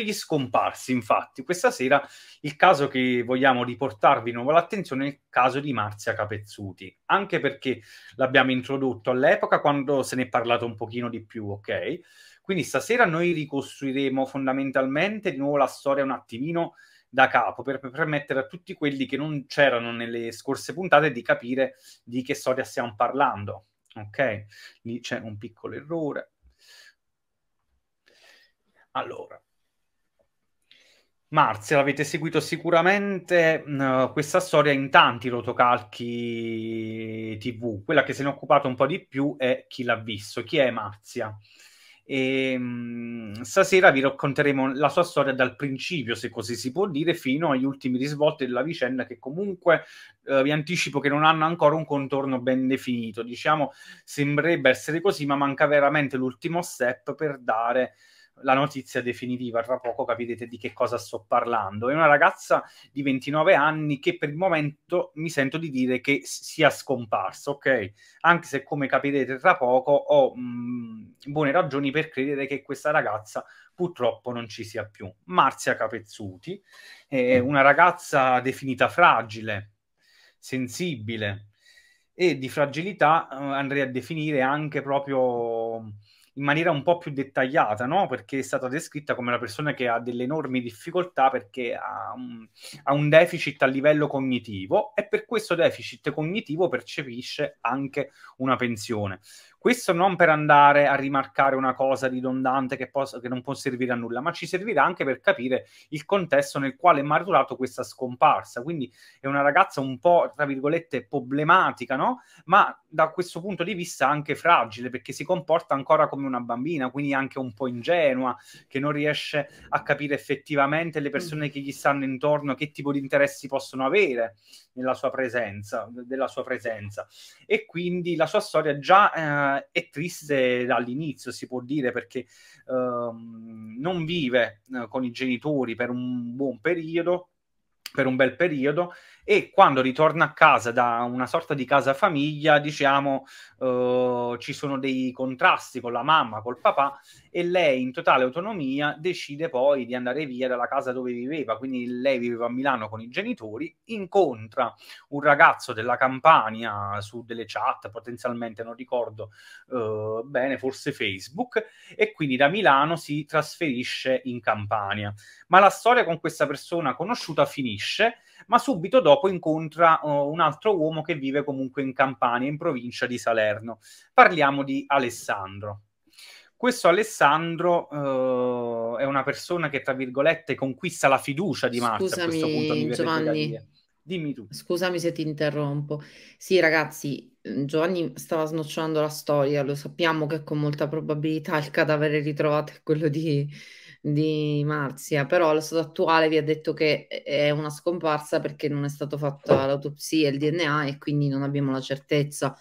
gli scomparsi, infatti, questa sera il caso che vogliamo riportarvi di nuovo all'attenzione è il caso di Marzia Capezzuti, anche perché l'abbiamo introdotto all'epoca quando se ne è parlato un pochino di più, ok? Quindi stasera noi ricostruiremo fondamentalmente di nuovo la storia un attimino da capo per permettere a tutti quelli che non c'erano nelle scorse puntate di capire di che storia stiamo parlando. Ok, lì c'è un piccolo errore. Allora, Marzia, l'avete seguito sicuramente uh, questa storia in tanti rotocalchi TV. Quella che se ne è occupata un po' di più è chi l'ha visto. Chi è Marzia? E, ehm, mh, stasera vi racconteremo la sua storia dal principio, se così si può dire, fino agli ultimi risvolti della vicenda che comunque eh, vi anticipo che non hanno ancora un contorno ben definito. Diciamo, sembrerebbe essere così, ma manca veramente l'ultimo step per dare la notizia definitiva, tra poco capirete di che cosa sto parlando. È una ragazza di 29 anni che per il momento mi sento di dire che sia scomparsa, ok? Anche se come capirete tra poco ho mh, mm, buone ragioni per credere che questa ragazza purtroppo non ci sia più. Marzia Capezzuti è mm. una ragazza definita fragile, sensibile e di fragilità eh, andrei a definire anche proprio in maniera un po' più dettagliata, no? perché è stata descritta come una persona che ha delle enormi difficoltà perché ha un, ha un deficit a livello cognitivo e per questo deficit cognitivo percepisce anche una pensione. Questo non per andare a rimarcare una cosa ridondante che, possa, che non può servire a nulla, ma ci servirà anche per capire il contesto nel quale è maturato questa scomparsa. Quindi è una ragazza un po', tra virgolette, problematica, no? Ma da questo punto di vista anche fragile, perché si comporta ancora come una bambina, quindi anche un po' ingenua, che non riesce a capire effettivamente le persone mm. che gli stanno intorno, che tipo di interessi possono avere nella sua presenza, della sua presenza. E quindi la sua storia già eh, è triste dall'inizio, si può dire, perché eh, non vive eh, con i genitori per un buon periodo, per un bel periodo e quando ritorna a casa da una sorta di casa famiglia, diciamo, eh, ci sono dei contrasti con la mamma, col papà e lei in totale autonomia decide poi di andare via dalla casa dove viveva, quindi lei viveva a Milano con i genitori, incontra un ragazzo della campagna su delle chat, potenzialmente non ricordo eh, bene, forse Facebook, e quindi da Milano si trasferisce in campagna. Ma la storia con questa persona conosciuta finisce ma subito dopo incontra uh, un altro uomo che vive comunque in Campania, in provincia di Salerno. Parliamo di Alessandro. Questo Alessandro uh, è una persona che, tra virgolette, conquista la fiducia di Marta Scusami, a questo punto. Giovanni, dimmi tu. Scusami se ti interrompo. Sì, ragazzi, mm, Giovanni stava snocciolando la storia, lo sappiamo che con molta probabilità il cadavere ritrovato è quello di, di Marzia, però lo stato attuale vi ha detto che è una scomparsa perché non è stata fatta l'autopsia e il DNA e quindi non abbiamo la certezza.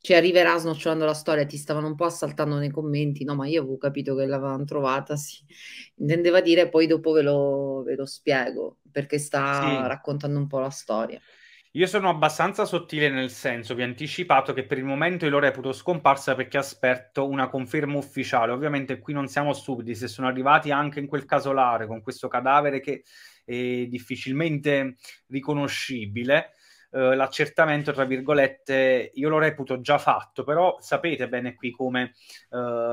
Ci arriverà snocciolando la storia, ti stavano un po' assaltando nei commenti, no ma io avevo capito che l'avevano trovata, sì. Intendeva dire poi dopo ve lo, ve lo spiego perché sta sì. raccontando un po' la storia. Io sono abbastanza sottile nel senso, vi ho anticipato che per il momento io lo reputo scomparsa perché aspetto una conferma ufficiale. Ovviamente qui non siamo stupidi, se sono arrivati anche in quel casolare con questo cadavere che è difficilmente riconoscibile, eh, l'accertamento, tra virgolette, io lo reputo già fatto, però sapete bene qui come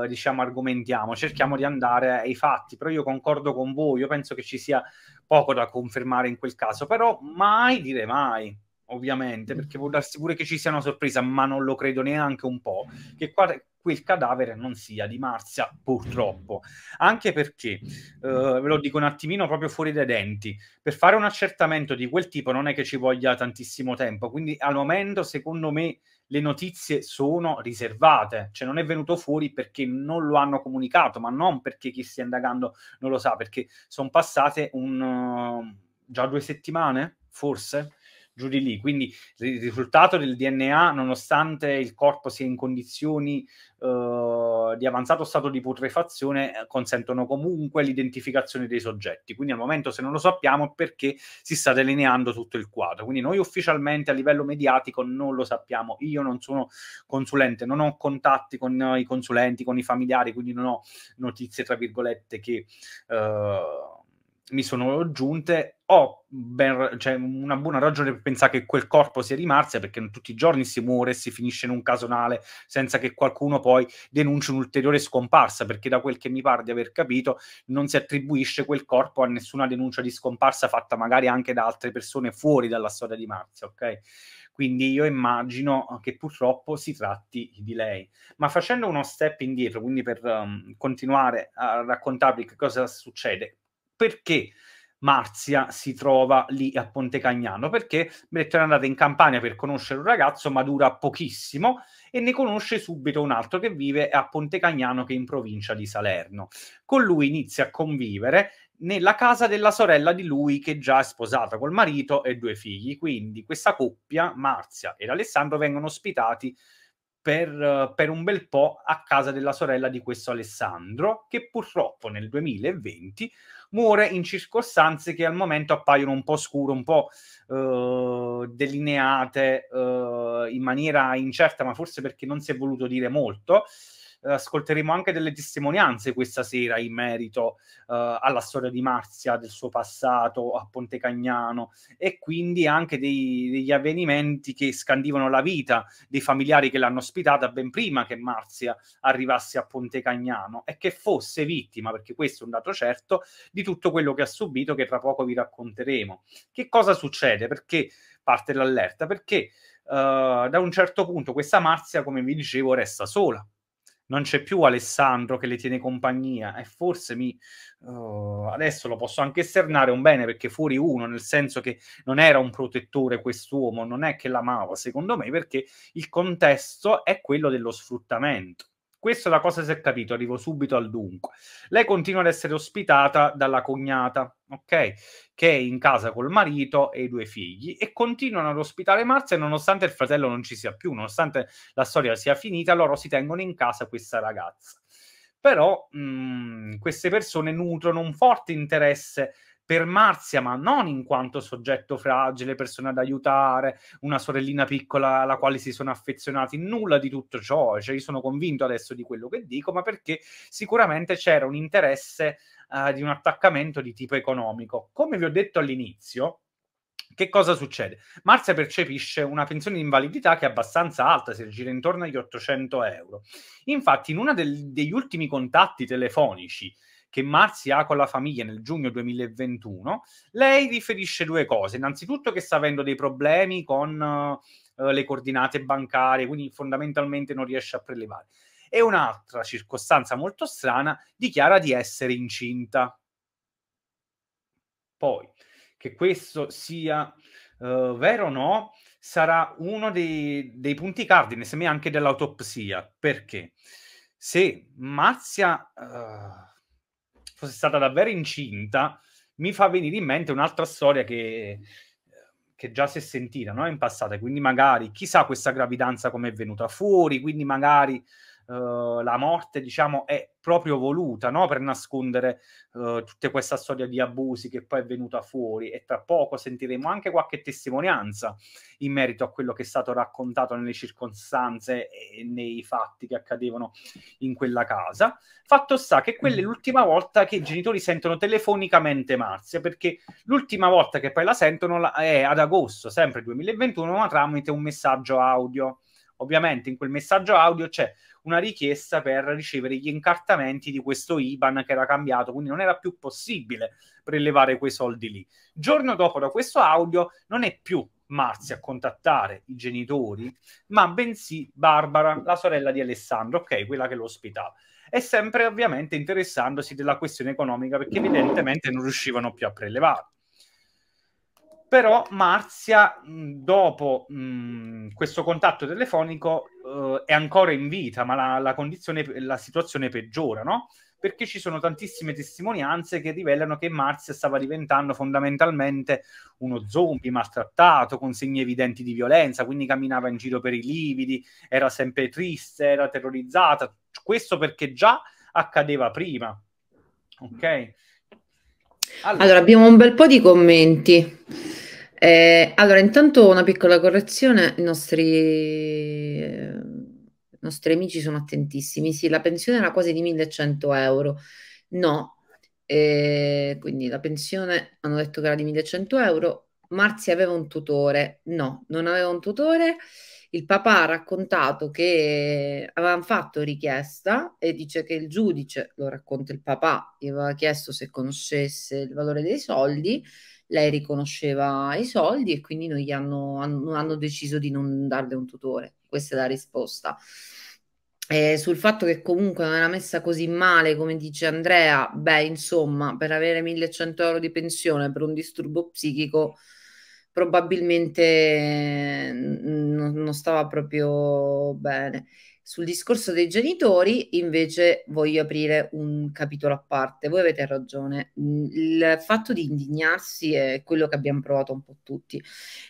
eh, diciamo argomentiamo, cerchiamo di andare ai fatti, però io concordo con voi, io penso che ci sia poco da confermare in quel caso, però mai dire mai ovviamente, mm. perché può darsi pure che ci sia una sorpresa, ma non lo credo neanche un po', che quel cadavere non sia di Marzia, purtroppo. Anche perché, eh, ve lo dico un attimino proprio fuori dai denti, per fare un accertamento di quel tipo non è che ci voglia tantissimo tempo, quindi al momento, secondo me, le notizie sono riservate, cioè non è venuto fuori perché non lo hanno comunicato, ma non perché chi stia indagando non lo sa, perché sono passate un, uh, già due settimane, forse, giù di lì. Quindi il risultato del DNA, nonostante il corpo sia in condizioni eh, di avanzato stato di putrefazione, eh, consentono comunque l'identificazione dei soggetti. Quindi al momento, se non lo sappiamo, è perché si sta delineando tutto il quadro. Quindi noi ufficialmente a livello mediatico non lo sappiamo. Io non sono consulente, non ho contatti con i consulenti, con i familiari, quindi non ho notizie, tra virgolette, che... Eh, mi sono giunte, ho ben, cioè, una buona ragione per pensare che quel corpo sia di Marzia, perché tutti i giorni si muore e si finisce in un casonale senza che qualcuno poi denunci un'ulteriore scomparsa, perché da quel che mi pare di aver capito non si attribuisce quel corpo a nessuna denuncia di scomparsa fatta magari anche da altre persone fuori dalla storia di Marzia, ok? Quindi io immagino che purtroppo si tratti di lei. Ma facendo uno step indietro, quindi per um, continuare a raccontarvi che cosa succede, perché Marzia si trova lì a Ponte Cagnano? Perché Benetton è andata in campagna per conoscere un ragazzo, ma dura pochissimo e ne conosce subito un altro che vive a Ponte Cagnano, che è in provincia di Salerno. Con lui inizia a convivere nella casa della sorella di lui che già è sposata col marito e due figli. Quindi questa coppia, Marzia ed Alessandro, vengono ospitati per, per, un bel po' a casa della sorella di questo Alessandro, che purtroppo nel 2020 muore in circostanze che al momento appaiono un po' scure, un po' eh, delineate eh, in maniera incerta, ma forse perché non si è voluto dire molto ascolteremo anche delle testimonianze questa sera in merito uh, alla storia di Marzia, del suo passato a Ponte Cagnano e quindi anche dei, degli avvenimenti che scandivano la vita dei familiari che l'hanno ospitata ben prima che Marzia arrivasse a Ponte Cagnano e che fosse vittima, perché questo è un dato certo, di tutto quello che ha subito che tra poco vi racconteremo. Che cosa succede? Perché parte l'allerta? Perché uh, da un certo punto questa Marzia, come vi dicevo, resta sola non c'è più Alessandro che le tiene compagnia e forse mi uh, adesso lo posso anche esternare un bene perché fuori uno nel senso che non era un protettore quest'uomo non è che l'amava secondo me perché il contesto è quello dello sfruttamento questa da cosa si è capito, arrivo subito al dunque. Lei continua ad essere ospitata dalla cognata, ok? Che è in casa col marito e i due figli e continuano ad ospitare Marzia nonostante il fratello non ci sia più, nonostante la storia sia finita, loro si tengono in casa questa ragazza. Però mh, mm, queste persone nutrono un forte interesse per Marzia, ma non in quanto soggetto fragile, persona da aiutare, una sorellina piccola alla quale si sono affezionati, nulla di tutto ciò, cioè io sono convinto adesso di quello che dico, ma perché sicuramente c'era un interesse uh, di un attaccamento di tipo economico. Come vi ho detto all'inizio, che cosa succede? Marzia percepisce una pensione di invalidità che è abbastanza alta, si aggira intorno agli 800 euro. Infatti, in uno degli ultimi contatti telefonici che Marzi ha con la famiglia nel giugno 2021, lei riferisce due cose. Innanzitutto che sta avendo dei problemi con uh, le coordinate bancarie, quindi fondamentalmente non riesce a prelevare. E un'altra circostanza molto strana, dichiara di essere incinta. Poi, che questo sia uh, vero o no, sarà uno dei, dei punti cardine, semmai anche dell'autopsia. Perché? Se Marzia... Uh, fosse stata davvero incinta, mi fa venire in mente un'altra storia che, che già si è sentita no? in passato, quindi magari chissà questa gravidanza come è venuta fuori, quindi magari Uhm, la morte, diciamo, è proprio voluta no? per nascondere uh, tutta questa storia di abusi che poi è venuta fuori e tra poco sentiremo anche qualche testimonianza in merito a quello che è stato raccontato nelle circostanze e nei fatti che accadevano in quella casa. Fatto sta che quella è mm. l'ultima volta che i genitori sentono telefonicamente Marzia perché l'ultima volta che poi la sentono è ad agosto, sempre 2021, ma tramite un messaggio audio ovviamente in quel messaggio audio c'è una richiesta per ricevere gli incartamenti di questo IBAN che era cambiato, quindi non era più possibile prelevare quei soldi lì. Giorno dopo da questo audio non è più Marzia a contattare i genitori, ma bensì Barbara, la sorella di Alessandro, ok, quella che lo ospitava. E sempre ovviamente interessandosi della questione economica perché evidentemente non riuscivano più a prelevare però Marzia dopo mh, questo contatto telefonico uh, è ancora in vita, ma la, la, condizione, la situazione peggiora, no? Perché ci sono tantissime testimonianze che rivelano che Marzia stava diventando fondamentalmente uno zombie maltrattato, con segni evidenti di violenza, quindi camminava in giro per i lividi, era sempre triste, era terrorizzata. Questo perché già accadeva prima. Ok? Allora. allora. abbiamo un bel po' di commenti. Eh, allora, intanto una piccola correzione, i nostri, eh, nostri amici sono attentissimi. Sì, la pensione era quasi di 1100 euro. No, eh, quindi la pensione hanno detto che era di 1100 euro. Marzia aveva un tutore. No, non aveva un tutore il papà ha raccontato che avevano fatto richiesta e dice che il giudice, lo racconta il papà, gli aveva chiesto se conoscesse il valore dei soldi, lei riconosceva i soldi e quindi non hanno, hanno, hanno deciso di non darle un tutore. Questa è la risposta. Eh, sul fatto che comunque non era messa così male come dice Andrea, beh, insomma, per avere 1100 euro di pensione per un disturbo psichico probabilmente mm, non, non stava proprio bene. Sul discorso dei genitori invece voglio aprire un capitolo a parte, voi avete ragione, mm, il fatto di indignarsi è quello che abbiamo provato un po' tutti,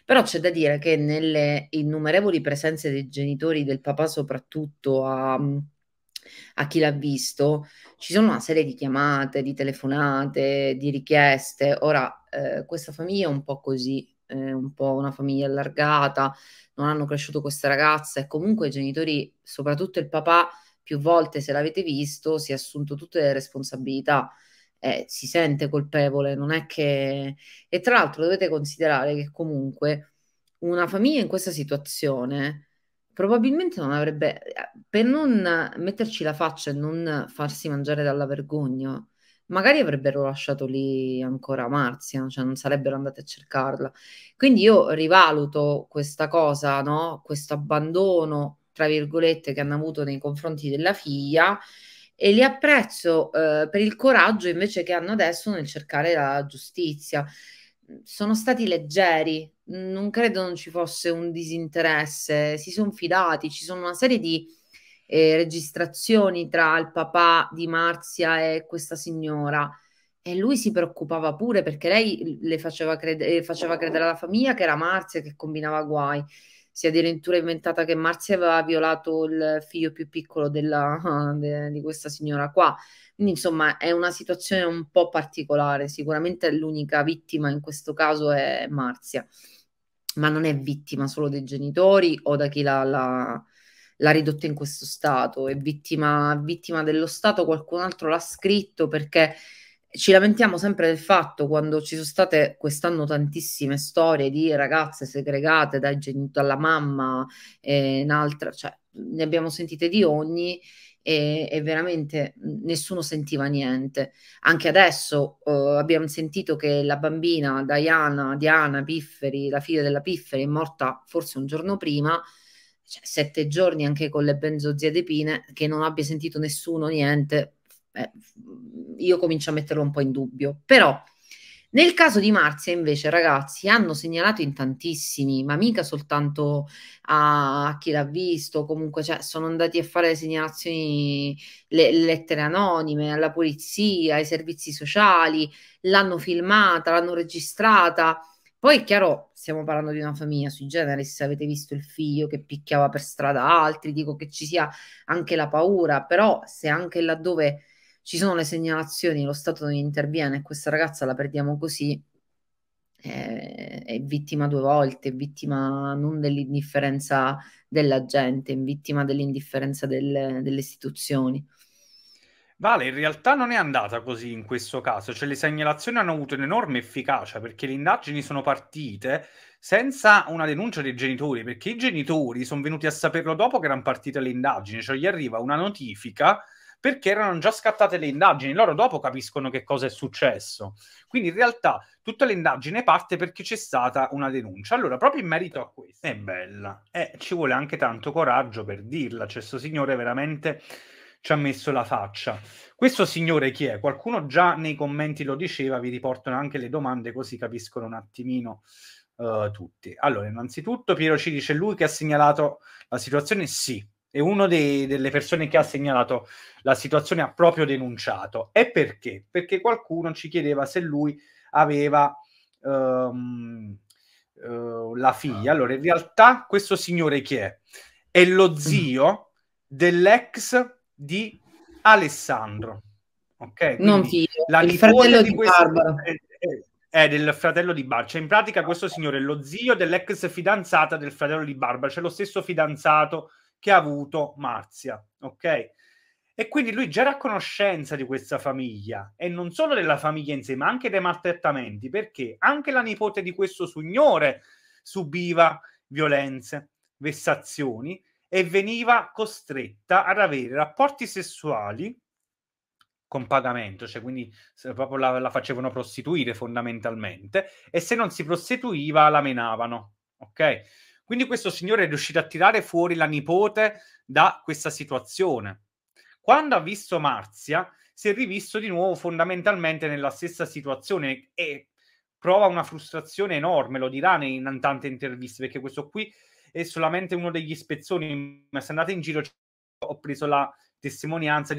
però c'è da dire che nelle innumerevoli presenze dei genitori, del papà soprattutto a, mm, a chi l'ha visto, ci sono una serie di chiamate, di telefonate, di richieste, ora eh, questa famiglia è un po' così, eh, un po' una famiglia allargata, non hanno cresciuto questa ragazza e comunque i genitori, soprattutto il papà, più volte se l'avete visto, si è assunto tutte le responsabilità. Eh, si sente colpevole, non è che... E tra l'altro dovete considerare che comunque una famiglia in questa situazione probabilmente non avrebbe, eh, per non metterci la faccia e non farsi mangiare dalla vergogna, magari avrebbero lasciato lì ancora Marzia, cioè non sarebbero andate a cercarla. Quindi io rivaluto questa cosa, no? questo abbandono, tra virgolette, che hanno avuto nei confronti della figlia e li apprezzo eh, per il coraggio invece che hanno adesso nel cercare la giustizia. Sono stati leggeri, non credo non ci fosse un disinteresse, si sono fidati, ci sono una serie di eh, registrazioni tra il papà di Marzia e questa signora. E lui si preoccupava pure perché lei le faceva, crede faceva credere alla famiglia che era Marzia che combinava guai. Si è addirittura inventata che Marzia aveva violato il figlio più piccolo della, de, di questa signora qua. Quindi, insomma, è una situazione un po' particolare. Sicuramente l'unica vittima in questo caso è Marzia, ma non è vittima solo dei genitori o da chi la, la l'ha ridotta in questo stato, è vittima, vittima dello Stato, qualcun altro l'ha scritto perché ci lamentiamo sempre del fatto quando ci sono state quest'anno tantissime storie di ragazze segregate dai genitori, dalla mamma e eh, un'altra, cioè ne abbiamo sentite di ogni e, e veramente nessuno sentiva niente. Anche adesso eh, abbiamo sentito che la bambina Diana, Diana Pifferi, la figlia della Pifferi, è morta forse un giorno prima cioè, sette giorni anche con le benzodiazepine, che non abbia sentito nessuno, niente, eh, io comincio a metterlo un po' in dubbio. Però nel caso di Marzia, invece, ragazzi, hanno segnalato in tantissimi, ma mica soltanto a, a chi l'ha visto, comunque cioè, sono andati a fare segnalazioni, le, le lettere anonime, alla polizia, ai servizi sociali, l'hanno filmata, l'hanno registrata poi è chiaro, stiamo parlando di una famiglia sui generi, se avete visto il figlio che picchiava per strada altri, dico che ci sia anche la paura, però se anche laddove ci sono le segnalazioni, lo Stato non interviene e questa ragazza la perdiamo così, eh, è vittima due volte, è vittima non dell'indifferenza della gente, è vittima dell'indifferenza del, delle istituzioni. Vale, in realtà non è andata così in questo caso, cioè le segnalazioni hanno avuto un'enorme efficacia perché le indagini sono partite senza una denuncia dei genitori, perché i genitori sono venuti a saperlo dopo che erano partite le indagini, cioè gli arriva una notifica perché erano già scattate le indagini, loro dopo capiscono che cosa è successo. Quindi in realtà tutta l'indagine parte perché c'è stata una denuncia. Allora, proprio in merito a questo, è bella, eh, ci vuole anche tanto coraggio per dirla, cioè questo signore veramente ci ha messo la faccia. Questo signore chi è? Qualcuno già nei commenti lo diceva, vi riportano anche le domande così capiscono un attimino uh, tutti. Allora, innanzitutto Piero ci dice lui che ha segnalato la situazione? Sì, è una delle persone che ha segnalato la situazione, ha proprio denunciato. E perché? Perché qualcuno ci chiedeva se lui aveva... Um, uh, la figlia. Ah. Allora, in realtà questo signore chi è? È lo zio dell'ex di Alessandro. Ok, non figlio, la il fratello di, di questo, è, è, del fratello di Barbara. Cioè, in pratica, questo signore è lo zio dell'ex fidanzata del fratello di Barbara, cioè lo stesso fidanzato che ha avuto Marzia. Ok, e quindi lui già era a conoscenza di questa famiglia e non solo della famiglia in sé, ma anche dei maltrattamenti, perché anche la nipote di questo signore subiva violenze, vessazioni e veniva costretta ad avere rapporti sessuali con pagamento, cioè quindi proprio la, la facevano prostituire fondamentalmente e se non si prostituiva la menavano, ok? Quindi questo signore è riuscito a tirare fuori la nipote da questa situazione. Quando ha visto Marzia, si è rivisto di nuovo fondamentalmente nella stessa situazione e prova una frustrazione enorme, lo dirà in tante interviste, perché questo qui è solamente uno degli spezzoni, ma se andate in giro ho preso la testimonianza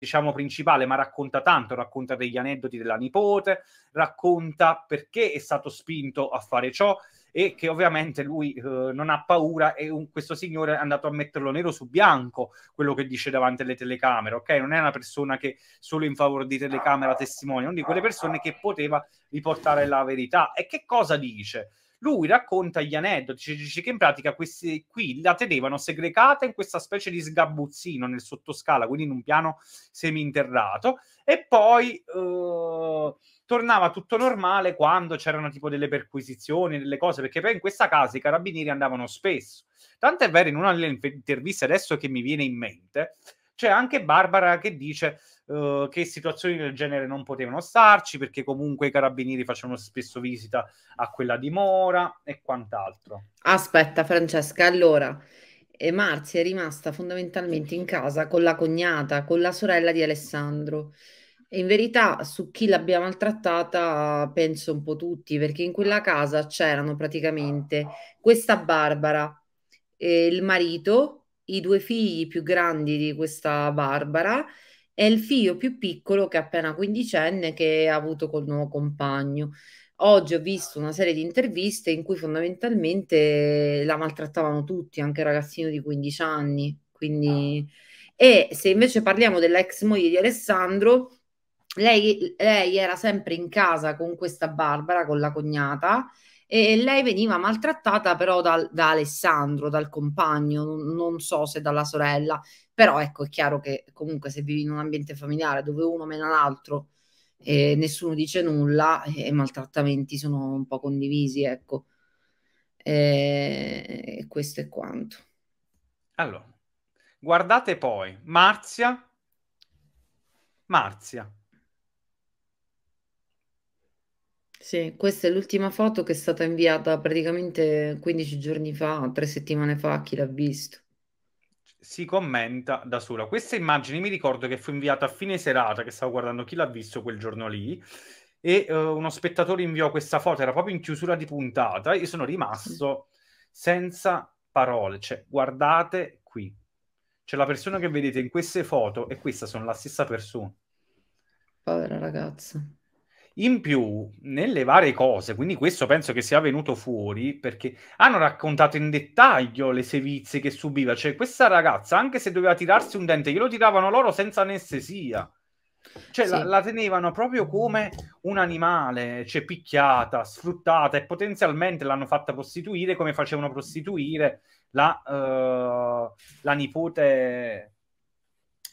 diciamo principale, ma racconta tanto, racconta degli aneddoti della nipote, racconta perché è stato spinto a fare ciò e che ovviamente lui eh, non ha paura e un, questo signore è andato a metterlo nero su bianco quello che dice davanti alle telecamere, ok? Non è una persona che solo in favore di telecamera testimonia, è una di quelle persone che poteva riportare la verità. E che cosa dice? lui racconta gli aneddoti, cioè dice che in pratica questi qui la tenevano segregata in questa specie di sgabuzzino nel sottoscala, quindi in un piano seminterrato, e poi eh, tornava tutto normale quando c'erano tipo delle perquisizioni, delle cose, perché poi in questa casa i carabinieri andavano spesso. Tant'è vero in una delle interviste adesso che mi viene in mente, c'è anche Barbara che dice uh, che situazioni del genere non potevano starci perché comunque i carabinieri facevano spesso visita a quella dimora e quant'altro. Aspetta Francesca, allora e Marzia è rimasta fondamentalmente in casa con la cognata, con la sorella di Alessandro. E in verità su chi l'abbia maltrattata penso un po' tutti, perché in quella casa c'erano praticamente questa Barbara, eh, il marito, i due figli più grandi di questa Barbara e il figlio più piccolo che è appena quindicenne che ha avuto col nuovo compagno. Oggi ho visto una serie di interviste in cui fondamentalmente la maltrattavano tutti, anche il ragazzino di 15 anni. Quindi... E se invece parliamo dell'ex moglie di Alessandro, lei, lei era sempre in casa con questa Barbara, con la cognata, e lei veniva maltrattata però dal, da Alessandro, dal compagno, non so se dalla sorella, però ecco è chiaro che comunque se vivi in un ambiente familiare dove uno mena l'altro e nessuno dice nulla e eh, i maltrattamenti sono un po' condivisi, ecco. E questo è quanto. Allora, guardate poi Marzia. Marzia, Sì, questa è l'ultima foto che è stata inviata praticamente 15 giorni fa, tre settimane fa, chi l'ha visto. Si commenta da sola. Questa immagine mi ricordo che fu inviata a fine serata, che stavo guardando chi l'ha visto quel giorno lì, e uh, uno spettatore inviò questa foto, era proprio in chiusura di puntata, e sono rimasto mm. senza parole. Cioè, guardate qui. C'è la persona che vedete in queste foto e questa sono la stessa persona. Povera ragazza. In più, nelle varie cose, quindi questo penso che sia venuto fuori, perché hanno raccontato in dettaglio le sevizie che subiva. Cioè, questa ragazza, anche se doveva tirarsi un dente, glielo tiravano loro senza anestesia. Cioè, sì. la, la, tenevano proprio come un animale, cioè picchiata, sfruttata e potenzialmente l'hanno fatta prostituire come facevano prostituire la, uh, la nipote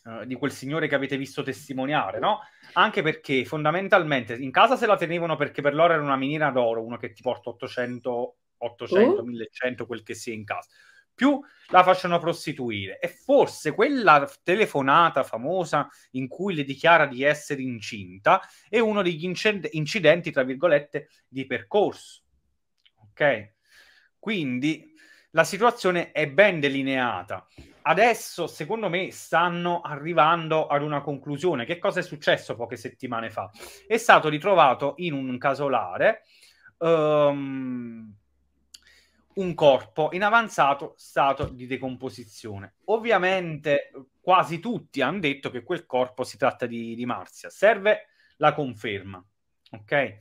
eh, di quel signore che avete visto testimoniare, no? Anche perché fondamentalmente in casa se la tenevano perché per loro era una miniera d'oro, uno che ti porta 800, 800 uh. 1100, quel che sia in casa. Più la facciano prostituire. E forse quella telefonata famosa in cui le dichiara di essere incinta è uno degli incidenti, tra virgolette, di percorso. Ok? Quindi la situazione è ben delineata adesso secondo me stanno arrivando ad una conclusione. Che cosa è successo poche settimane fa? È stato ritrovato in un casolare um, un corpo in avanzato stato di decomposizione. Ovviamente quasi tutti hanno detto che quel corpo si tratta di, di Marzia. Serve la conferma, ok?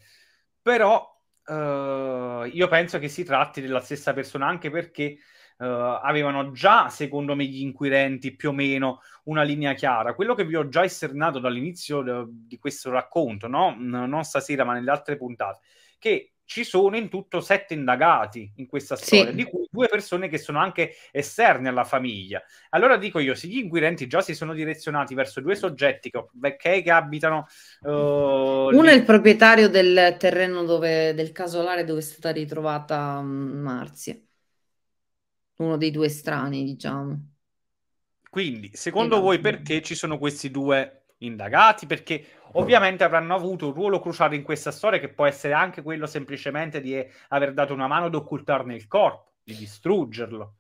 Però uh, io penso che si tratti della stessa persona anche perché eh, avevano già, secondo me, gli inquirenti più o meno una linea chiara. Quello che vi ho già esternato dall'inizio eh, di questo racconto, no? non stasera, ma nelle altre puntate, che ci sono in tutto sette indagati in questa storia, sì. di cui due persone che sono anche esterne alla famiglia. Allora dico io, se gli inquirenti già si sono direzionati verso due soggetti che, che, che abitano... Uh, Uno lì. è il proprietario del terreno dove, del casolare dove è stata ritrovata mm, Marzia uno dei due strani, diciamo. Quindi, secondo esatto. voi perché ci sono questi due indagati? Perché ovviamente avranno avuto un ruolo cruciale in questa storia che può essere anche quello semplicemente di aver dato una mano ad occultarne il corpo, di distruggerlo.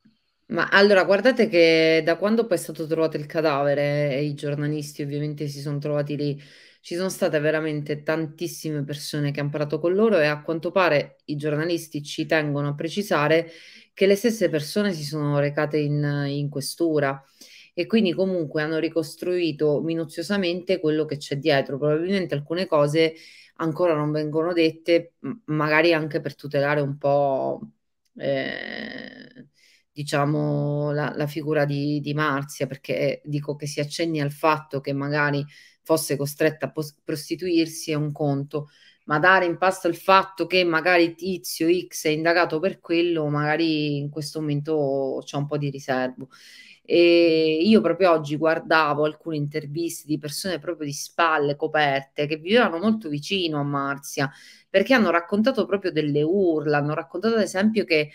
Ma allora, guardate che da quando poi è stato trovato il cadavere e i giornalisti ovviamente si sono trovati lì, ci sono state veramente tantissime persone che hanno parlato con loro e a quanto pare i giornalisti ci tengono a precisare che le stesse persone si sono recate in, in questura e quindi comunque hanno ricostruito minuziosamente quello che c'è dietro. Probabilmente alcune cose ancora non vengono dette, magari anche per tutelare un po', eh, diciamo, la, la, figura di, di Marzia, perché eh, dico che si accenni al fatto che magari fosse costretta a prostituirsi è un conto, ma dare in pasto il fatto che magari Tizio X è indagato per quello, magari in questo momento c'è un po' di riservo. E io proprio oggi guardavo alcune interviste di persone proprio di spalle coperte che vivevano molto vicino a Marzia perché hanno raccontato proprio delle urla, hanno raccontato ad esempio che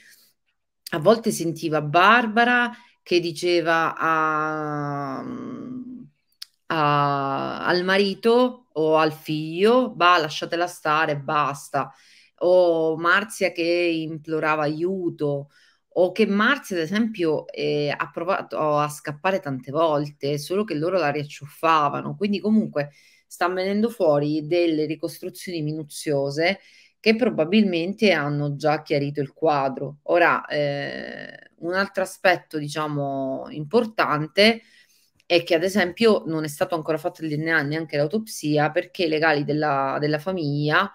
a volte sentiva Barbara che diceva a a, al marito o al figlio, va, lasciatela stare, basta. O Marzia che implorava aiuto, o che Marzia, ad esempio, eh, ha provato a scappare tante volte, solo che loro la riacciuffavano. Quindi, comunque, stanno venendo fuori delle ricostruzioni minuziose che probabilmente hanno già chiarito il quadro. Ora, eh, un altro aspetto, diciamo, importante è è che ad esempio non è stato ancora fatto il DNA neanche l'autopsia perché i legali della, della famiglia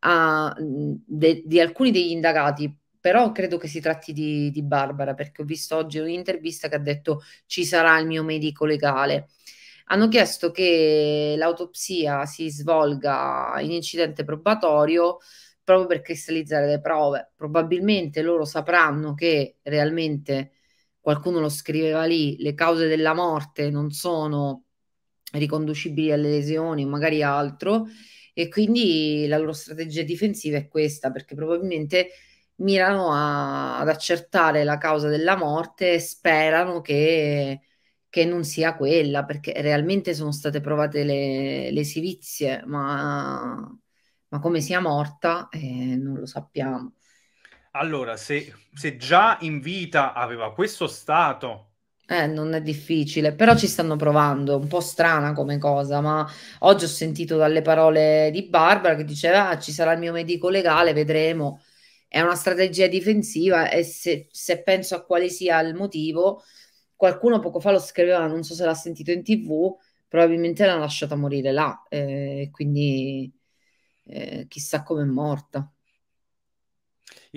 uh, de, di alcuni degli indagati però credo che si tratti di, di Barbara perché ho visto oggi un'intervista che ha detto ci sarà il mio medico legale hanno chiesto che l'autopsia si svolga in incidente probatorio proprio per cristallizzare le prove probabilmente loro sapranno che realmente qualcuno lo scriveva lì, le cause della morte non sono riconducibili alle lesioni o magari altro, e quindi la loro strategia difensiva è questa, perché probabilmente mirano a, ad accertare la causa della morte e sperano che, che, non sia quella, perché realmente sono state provate le, le sevizie, ma, ma, come sia morta eh, non lo sappiamo. Allora, se, se già in vita aveva questo stato, eh, non è difficile, però ci stanno provando, è un po' strana come cosa, ma oggi ho sentito dalle parole di Barbara che diceva ah, ci sarà il mio medico legale, vedremo. È una strategia difensiva e se, se penso a quale sia il motivo, qualcuno poco fa lo scriveva, non so se l'ha sentito in tv, probabilmente l'ha lasciata morire là, eh, quindi eh, chissà come è morta.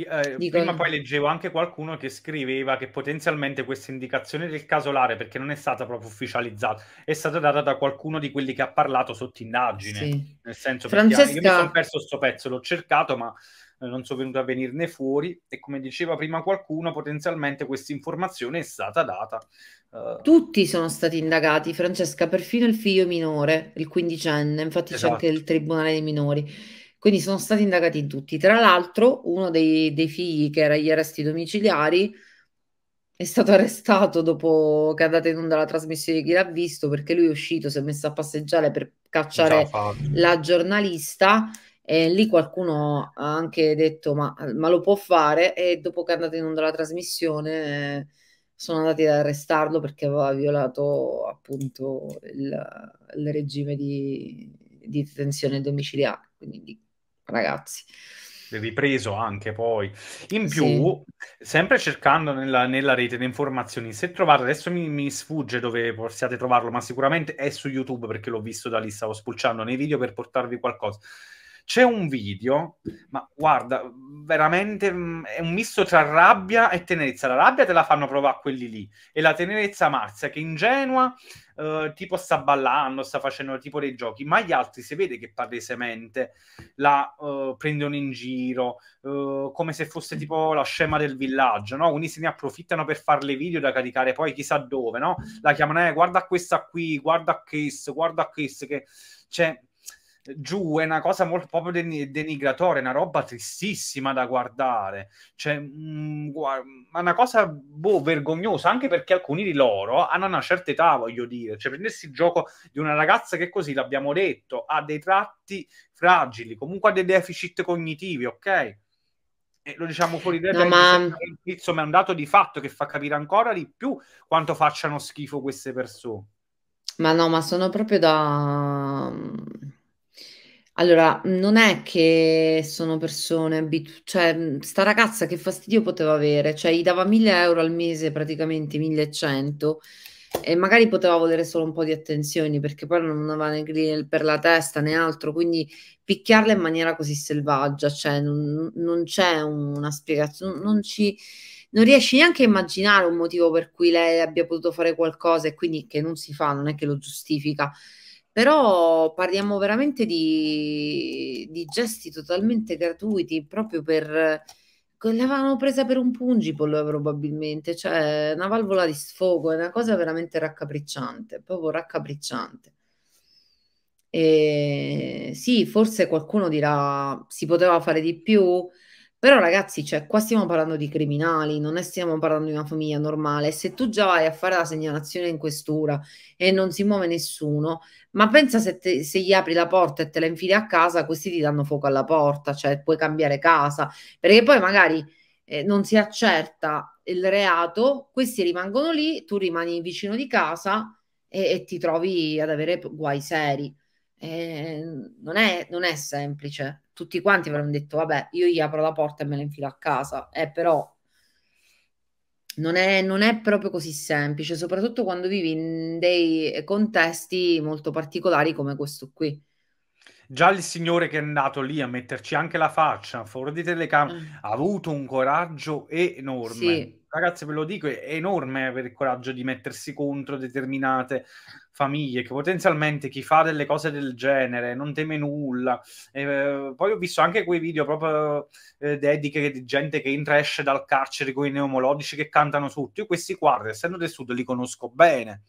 Eh, Dico... Prima poi leggevo anche qualcuno che scriveva che potenzialmente questa indicazione del casolare, perché non è stata proprio ufficializzata, è stata data da qualcuno di quelli che ha parlato sotto indagine. Sì. Nel senso, Francesca... perché io mi sono perso questo pezzo, l'ho cercato, ma eh, non sono venuto a venirne fuori e come diceva prima qualcuno potenzialmente questa informazione è stata data. Uh... Tutti sono stati indagati, Francesca, perfino il figlio minore, il quindicenne, infatti esatto. c'è anche il esatto. Tribunale dei minori. Quindi sono stati indagati tutti. Tra l'altro, uno dei, dei figli che era agli arresti domiciliari è stato arrestato dopo che è andata in onda la trasmissione di chi l'ha visto perché lui è uscito, si è messo a passeggiare per cacciare la giornalista e lì qualcuno ha anche detto ma, ma lo può fare e dopo che è andata in onda la trasmissione sono andati ad arrestarlo perché aveva violato appunto il, il regime di, di detenzione domiciliare. Quindi ragazzi ripreso anche poi. In più, sì. sempre cercando nella, nella, rete le informazioni, se trovate, adesso mi, mi, sfugge dove possiate trovarlo, ma sicuramente è su YouTube perché l'ho visto da lì, stavo spulciando nei video per portarvi qualcosa. C'è un video, ma guarda, veramente mm, è un misto tra rabbia e tenerezza. La rabbia te la fanno provare quelli lì e la tenerezza Marzia che ingenua, eh, tipo sta ballando, sta facendo tipo dei giochi, ma gli altri si vede che palesemente la eh, prendono in giro, eh, come se fosse tipo la scema del villaggio, no? Quindi se ne approfittano per farle video da caricare poi chissà dove, no? La chiamano, eh, guarda questa qui, guarda questo, guarda questo, che... Cioè, giù è una cosa molto proprio denigratoria, una roba tristissima da guardare, cioè mh, mm, una cosa boh, vergognosa anche perché alcuni di loro hanno una certa età, voglio dire, cioè prendersi il gioco di una ragazza che così l'abbiamo detto, ha dei tratti fragili, comunque ha dei deficit cognitivi, ok? E lo diciamo fuori dai no, ma... insomma è un dato di fatto che fa capire ancora di più quanto facciano schifo queste persone. Ma no, ma sono proprio da allora, non è che sono persone abituate, cioè, mhmm, sta ragazza che fastidio poteva avere, cioè gli dava 1000 euro al mese, praticamente 1100, e magari poteva volere solo un po' di attenzioni, perché poi non aveva né grill per la testa né altro, quindi picchiarla in maniera così selvaggia, cioè non, non c'è una spiegazione, non ci non riesci neanche a immaginare un motivo per cui lei abbia potuto fare qualcosa e quindi che non si fa, non è che lo giustifica, però parliamo veramente di, di gesti totalmente gratuiti proprio per... L'avevano presa per un pungipollo probabilmente, cioè una valvola di sfogo, è una cosa veramente raccapricciante, proprio raccapricciante. E, sì, forse qualcuno dirà si poteva fare di più, però ragazzi, cioè, qua stiamo parlando di criminali, non stiamo parlando di una famiglia normale. Se tu già vai a fare la segnalazione in questura e non si muove nessuno, ma pensa se, te, se gli apri la porta e te la infili a casa, questi ti danno fuoco alla porta, cioè puoi cambiare casa, perché poi magari eh, non si accerta il reato, questi rimangono lì, tu rimani vicino di casa e, e ti trovi ad avere guai seri. Eh, non, è, non è semplice tutti quanti avranno detto, vabbè, io gli apro la porta e me la infilo a casa. Eh, però non è, non è, proprio così semplice, soprattutto quando vivi in dei contesti molto particolari come questo qui già il signore che è andato lì a metterci anche la faccia fuori di telecamera mm. ha avuto un coraggio enorme. Sì. Ragazzi, ve lo dico, è enorme avere il coraggio di mettersi contro determinate famiglie, che potenzialmente chi fa delle cose del genere non teme nulla. Eh, poi ho visto anche quei video proprio eh, dediche di gente che entra e esce dal carcere con i neomologici che cantano sotto. Io questi quadri, essendo del sud, li conosco bene.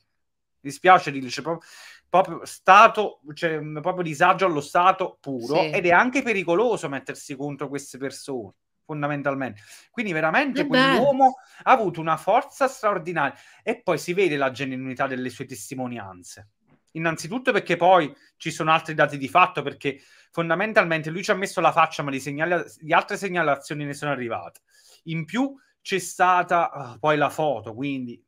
Mi spiace dirci proprio proprio stato, cioè proprio disagio allo stato puro sì. ed è anche pericoloso mettersi contro queste persone fondamentalmente. Quindi veramente quell'uomo ha avuto una forza straordinaria e poi si vede la genuinità delle sue testimonianze. Innanzitutto perché poi ci sono altri dati di fatto, perché fondamentalmente lui ci ha messo la faccia, ma di, segnali- altre segnalazioni ne sono arrivate. In più c'è stata uh, poi la foto, quindi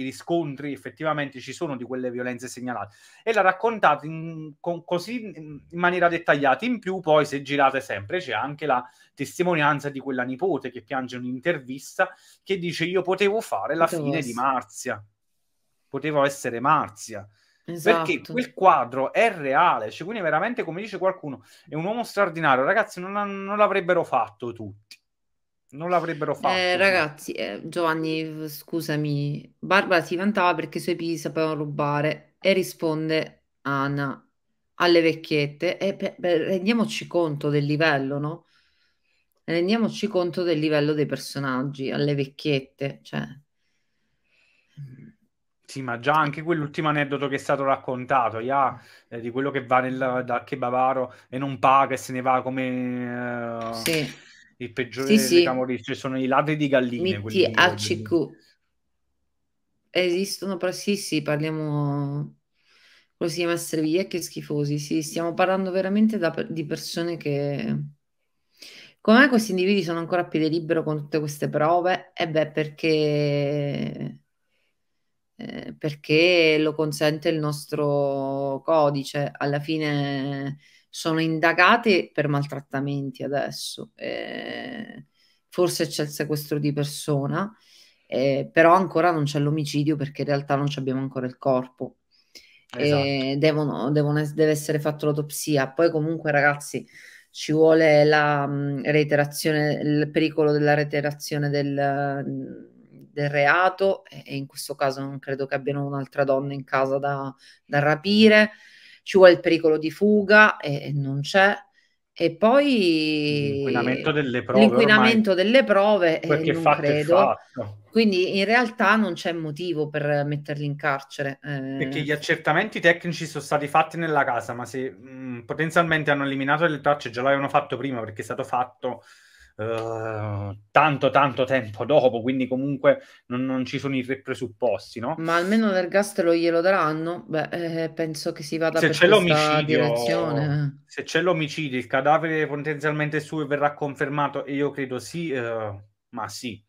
i riscontri effettivamente ci sono di quelle violenze segnalate e l'ha raccontato in, con, così in maniera dettagliata. In più, poi, se girate sempre, c'è anche la testimonianza di quella nipote che piange un'intervista che dice: Io potevo fare la potevo fine essere. di Marzia, potevo essere Marzia. Esatto. Perché quel quadro è reale, cioè, quindi veramente, come dice qualcuno, è un uomo straordinario. Ragazzi, non, non l'avrebbero fatto tutti non l'avrebbero eh, fatto. Eh, ragazzi, eh, Giovanni, scusami, Barbara si vantava perché i suoi pisi sapevano rubare e risponde Anna alle vecchiette e beh, beh, rendiamoci conto del livello, no? Rendiamoci conto del livello dei personaggi, alle vecchiette, cioè... Sì, ma già anche quell'ultimo aneddoto che è stato raccontato, yeah, eh, di quello che va nel, da Kebabaro e non paga e se ne va come... Eh, sì il peggiore sì, sì. Cioè, sono i ladri di galline. Miti ACQ. Esistono, però sì, sì, parliamo... Quello si chiama che schifosi, sì, stiamo parlando veramente da, di persone che... Come questi individui sono ancora a piede libero con tutte queste prove? E beh, perché... Eh, perché lo consente il nostro codice. Alla fine sono indagate per maltrattamenti adesso, eh, forse c'è il sequestro di persona, eh, però ancora non c'è l'omicidio perché in realtà non abbiamo ancora il corpo. Esatto. Eh, devono, devono, deve essere fatta l'autopsia. Poi comunque ragazzi ci vuole la mh, mm, reiterazione, il pericolo della reiterazione del, mm, del, reato e in questo caso non credo che abbiano un'altra donna in casa da, da rapire ci vuole il pericolo di fuga e non c'è. E poi l'inquinamento delle prove. L'inquinamento delle prove eh, non credo. Quindi in realtà non c'è motivo per metterli in carcere. Eh. Perché gli accertamenti tecnici sono stati fatti nella casa, ma se mh, mm, potenzialmente hanno eliminato le tracce, già l'avevano fatto prima perché è stato fatto Ehm, tanto tanto tempo dopo, quindi comunque non, non ci sono i presupposti, no? Ma almeno l'ergastolo glielo daranno? Beh, eh, penso che si vada se per c'è questa direzione. Se c'è l'omicidio, il cadavere potenzialmente suo verrà confermato, e io credo sì, eh, ma sì.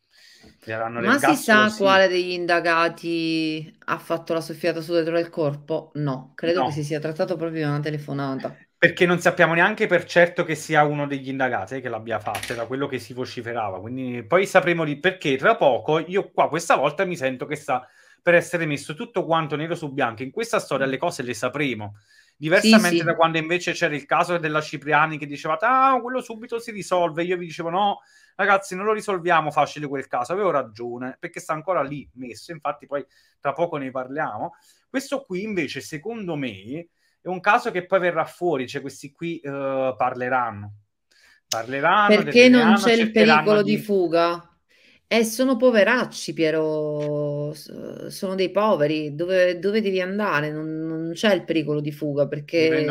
Ma si sa sì. quale degli indagati ha fatto la soffiata su dietro del corpo? No, credo no. che si sia trattato proprio di una telefonata. Perché non sappiamo neanche per certo che sia uno degli indagati che l'abbia fatta, da quello che si vociferava. Quindi poi sapremo di perché tra poco io qua questa volta mi sento che sta per essere messo tutto quanto nero su bianco. In questa storia le cose le sapremo. Diversamente sì, sì. da quando invece c'era il caso della Cipriani che dicevate ah, quello subito si risolve. Io vi dicevo no, ragazzi, non lo risolviamo facile quel caso. Avevo ragione, perché sta ancora lì messo. Infatti poi tra poco ne parliamo. Questo qui invece, secondo me, è un caso che poi verrà fuori, cioè questi qui uh, parleranno. Parleranno perché non c'è il pericolo di... di fuga. Eh, sono poveracci, Piero, sono dei poveri, dove, dove devi andare? Non, non, c'è il pericolo di fuga perché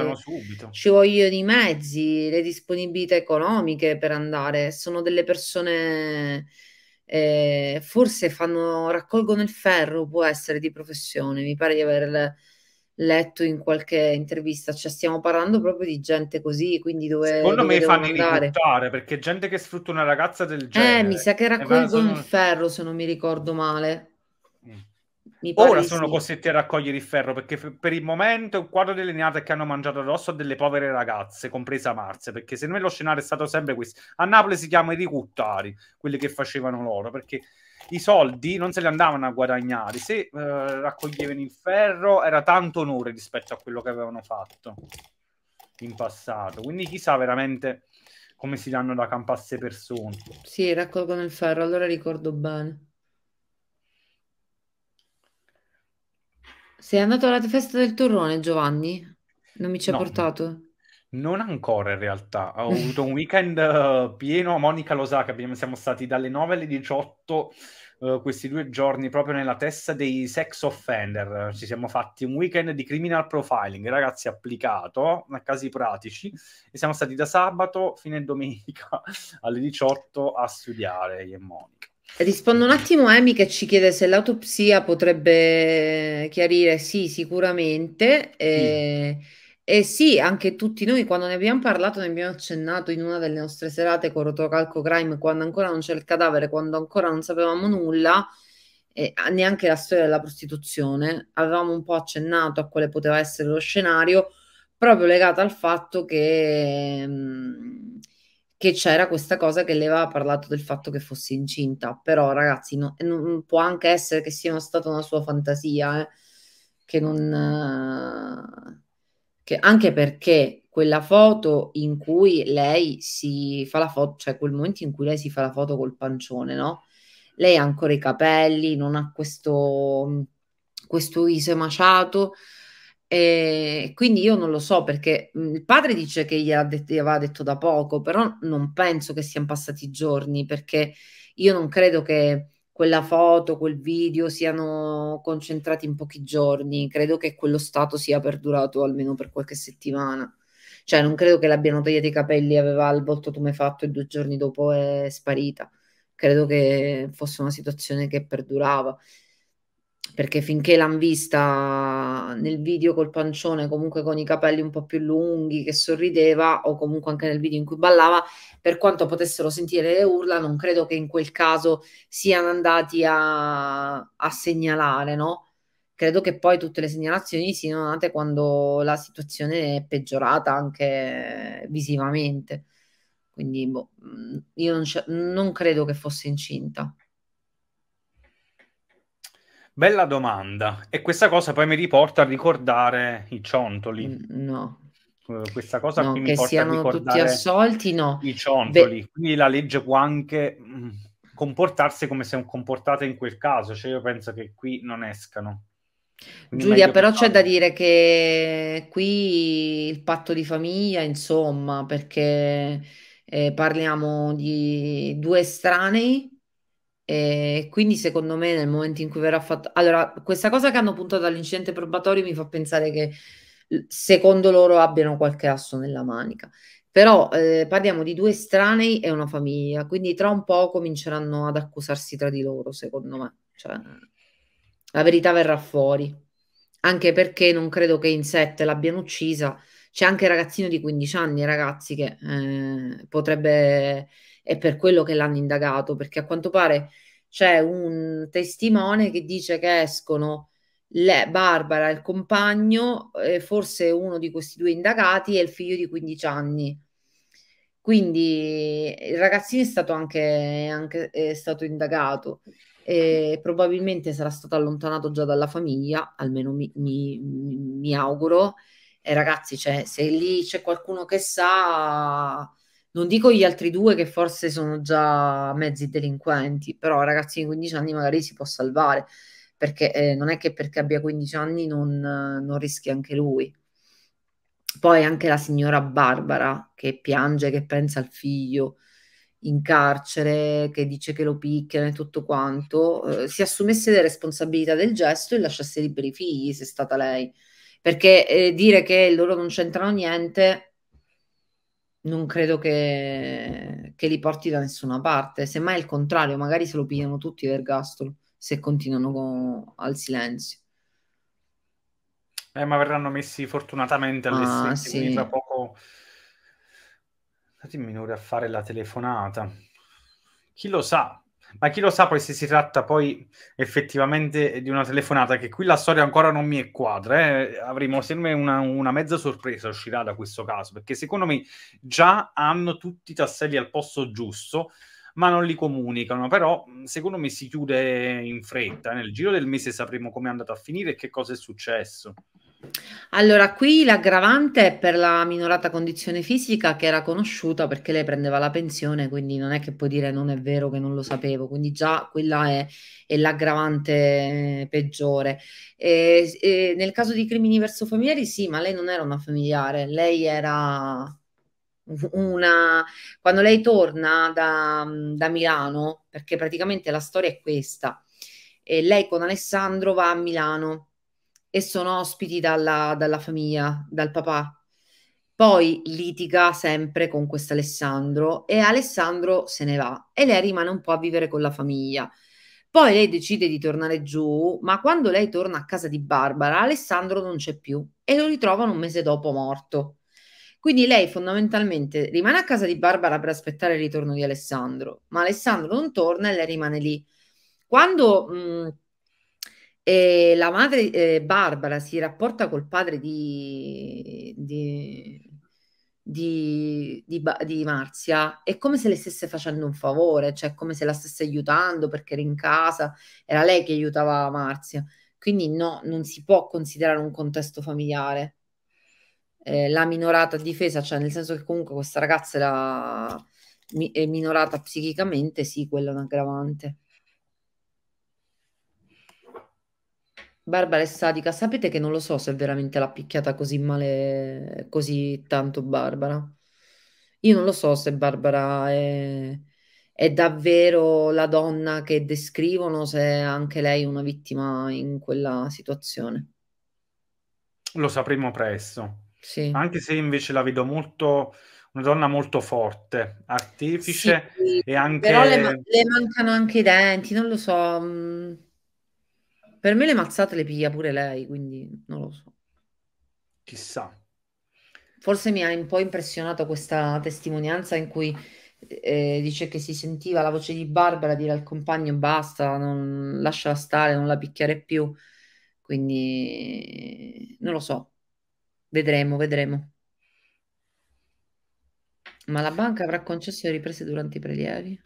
ci vogliono i mezzi, le disponibilità economiche per andare. Sono delle persone, eh, forse fanno, raccolgono il ferro, può essere di professione, mi pare di aver letto in qualche intervista, cioè stiamo parlando proprio di gente così, quindi dove Secondo dove me fanno ricruttare, perché gente che sfrutta una ragazza del genere. Eh, mi sa che raccolgono sono... il ferro, se non mi ricordo male. Mm. Mi Ora sono sì. costretti a raccogliere il ferro perché per il momento il quadro delle è che hanno mangiato addosso a delle povere ragazze, compresa Marze, perché se noi lo scenario è stato sempre questo. A Napoli si chiama i ricuttari, quelli che facevano loro, perché i soldi non se li andavano a guadagnare, se eh, raccoglievano il ferro era tanto onore rispetto a quello che avevano fatto in passato, quindi chissà veramente come si danno da campasse persone. Sì, raccolgono il ferro, allora ricordo bene. Sei andato alla festa del torrone, Giovanni? Non mi ci ha no, portato? Non ancora in realtà, ho avuto un weekend uh, pieno a Monica Losaka, abbiamo, siamo stati dalle 9 alle 18 uh, eh, questi due giorni proprio nella testa dei sex offender, ci siamo fatti un weekend di criminal profiling, ragazzi applicato a casi pratici e siamo stati da sabato fine domenica alle 18 a studiare io e Monica. Rispondo un attimo a Amy che ci chiede se l'autopsia potrebbe chiarire, sì sicuramente. Sì. E eh, e sì, anche tutti noi quando ne abbiamo parlato, ne abbiamo accennato in una delle nostre serate con Rotocalco Crime, quando ancora non c'è il cadavere, quando ancora non sapevamo nulla, eh, neanche la storia della prostituzione, avevamo un po' accennato a quale poteva essere lo scenario, proprio legato al fatto che, mm, che c'era questa cosa che le aveva parlato del fatto che fosse incinta. Però ragazzi, no, non, può anche essere che sia stata una sua fantasia, eh, che non... Eh, anche perché quella foto in cui lei si fa la foto, cioè quel momento in cui lei si fa la foto col pancione, no? Lei ha ancora i capelli, non ha questo, mm, questo viso emaciato. E quindi io non lo so perché mm, il padre dice che gli, detto, gli aveva detto da poco, però non penso che siano passati giorni perché io non credo che quella foto, quel video siano concentrati in pochi giorni. Credo che quello stato sia perdurato almeno per qualche settimana. Cioè, non credo che l'abbiano tagliato i capelli, aveva il volto tumefatto e due giorni dopo è sparita. Credo che fosse una situazione che perdurava perché finché l'hanno vista nel video col pancione, comunque con i capelli un po' più lunghi, che sorrideva, o comunque anche nel video in cui ballava, per quanto potessero sentire le urla, non credo che in quel caso siano andati a, a segnalare, no? Credo che poi tutte le segnalazioni siano nate quando la situazione è peggiorata anche visivamente. Quindi boh, mm, io non, non credo che fosse incinta. Bella domanda. E questa cosa poi mi riporta a ricordare i ciontoli. Mm, no. Eh, questa cosa no, mi porta a ricordare tutti assolti, no. i ciontoli. Beh... Quindi la legge può anche mm, comportarsi come si se comportate in quel caso. Cioè io penso che qui non escano. Quindi Giulia, però c'è da dire che qui il patto di famiglia, insomma, perché eh, parliamo di due estranei e quindi secondo me nel momento in cui verrà fatto... Allora, questa cosa che hanno puntato all'incidente probatorio mi fa pensare che secondo loro abbiano qualche asso nella manica. Però eh, parliamo di due estranei e una famiglia, quindi tra un po' cominceranno ad accusarsi tra di loro, secondo me. Cioè, la verità verrà fuori. Anche perché non credo che in sette l'abbiano uccisa. C'è anche il ragazzino di 15 anni, ragazzi, che eh, potrebbe è per quello che l'hanno indagato, perché a quanto pare c'è un testimone che dice che escono le, Barbara, il compagno, eh, forse uno di questi due indagati e il figlio di 15 anni. Quindi il ragazzino è stato anche, anche è stato indagato e probabilmente sarà stato allontanato già dalla famiglia, almeno mi, mi, mi auguro. E ragazzi, cioè, se lì c'è qualcuno che sa, non dico gli altri due che forse sono già mezzi delinquenti, però ragazzi di 15 anni magari si può salvare, perché eh, non è che perché abbia 15 anni non, non rischi anche lui. Poi anche la signora Barbara che piange, che pensa al figlio in carcere, che dice che lo picchiano e tutto quanto, eh, si assumesse le responsabilità del gesto e lasciasse liberi i figli, se è stata lei. Perché eh, dire che loro non c'entrano niente non credo che, che li porti da nessuna parte. Semmai è il contrario, magari se lo pigliano tutti l'ergastolo se continuano con, al silenzio. Eh, ma verranno messi fortunatamente alle ah, sì. tra poco... State minore a fare la telefonata. Chi lo sa? Ma chi lo sa poi se si tratta poi effettivamente di una telefonata, che qui la storia ancora non mi è quadra, eh? avremo sempre una, una, mezza sorpresa uscirà da questo caso, perché secondo me già hanno tutti i tasselli al posto giusto, ma non li comunicano, però secondo me si chiude in fretta, nel giro del mese sapremo come è andato a finire e che cosa è successo. Allora, qui l'aggravante è per la minorata condizione fisica che era conosciuta perché lei prendeva la pensione, quindi non è che puoi dire non è vero che non lo sapevo, quindi già quella è, è l'aggravante eh, peggiore. E, e nel caso di crimini verso familiari, sì, ma lei non era una familiare, lei era una... Quando lei torna da, da Milano, perché praticamente la storia è questa, lei con Alessandro va a Milano e sono ospiti dalla, dalla famiglia, dal papà. Poi litiga sempre con questo Alessandro e Alessandro se ne va e lei rimane un po' a vivere con la famiglia. Poi lei decide di tornare giù, ma quando lei torna a casa di Barbara, Alessandro non c'è più e lo ritrovano un mese dopo morto. Quindi lei fondamentalmente rimane a casa di Barbara per aspettare il ritorno di Alessandro, ma Alessandro non torna e lei rimane lì. Quando mh, mm, e la madre eh, Barbara si rapporta col padre di, di, di, di, Marzia è come se le stesse facendo un favore, cioè come se la stesse aiutando perché era in casa, era lei che aiutava Marzia. Quindi no, non si può considerare un contesto familiare. Eh, la minorata difesa, cioè nel senso che comunque questa ragazza era mi- minorata psichicamente, sì, quella è un aggravante. Barbara è sadica, sapete che non lo so se veramente l'ha picchiata così male, così tanto Barbara. Io non lo so se Barbara è, è davvero la donna che descrivono, se è anche lei una vittima in quella situazione. Lo sapremo presto. Sì. Anche se invece la vedo molto, una donna molto forte, artefice sì, e anche... Però le, le mancano anche i denti, non lo so. Mm. Per me le mazzate le piglia pure lei, quindi non lo so. Chissà. Forse mi ha un po' impressionato questa testimonianza in cui eh, eh, dice che si sentiva la voce di Barbara dire al compagno basta, non lasciala stare, non la picchiare più. Quindi non lo so. Vedremo, vedremo. Ma la banca avrà concesso le riprese durante i prelievi?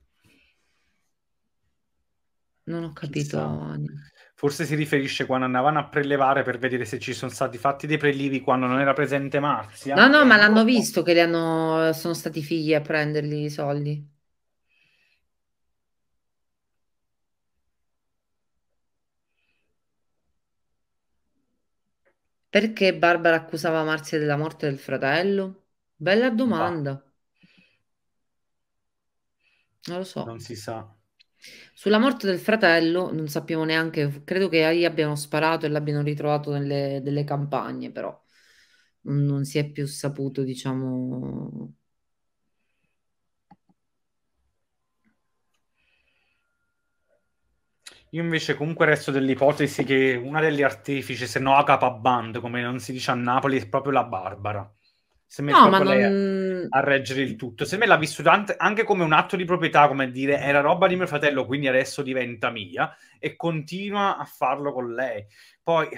Non ho capito. Chissà. Forse si riferisce quando andavano a prelevare per vedere se ci sono stati fatti dei prelivi quando non era presente Marzia. No, no, ma l'hanno visto che le hanno... sono stati figli a prenderli i soldi. Perché Barbara accusava Marzia della morte del fratello? Bella domanda. Non lo so. Non si sa. Sulla morte del fratello non sappiamo neanche, credo che gli abbiano sparato e l'abbiano ritrovato nelle delle campagne, però non, si è più saputo, diciamo... Io invece comunque resto dell'ipotesi che una degli artefici, se no a capaband, come non si dice a Napoli, è proprio la Barbara. Se no, ma non... a reggere il tutto. Se me l'ha vissuto anche come un atto di proprietà, come dire era roba di mio fratello, quindi adesso diventa mia, e continua a farlo con lei. Poi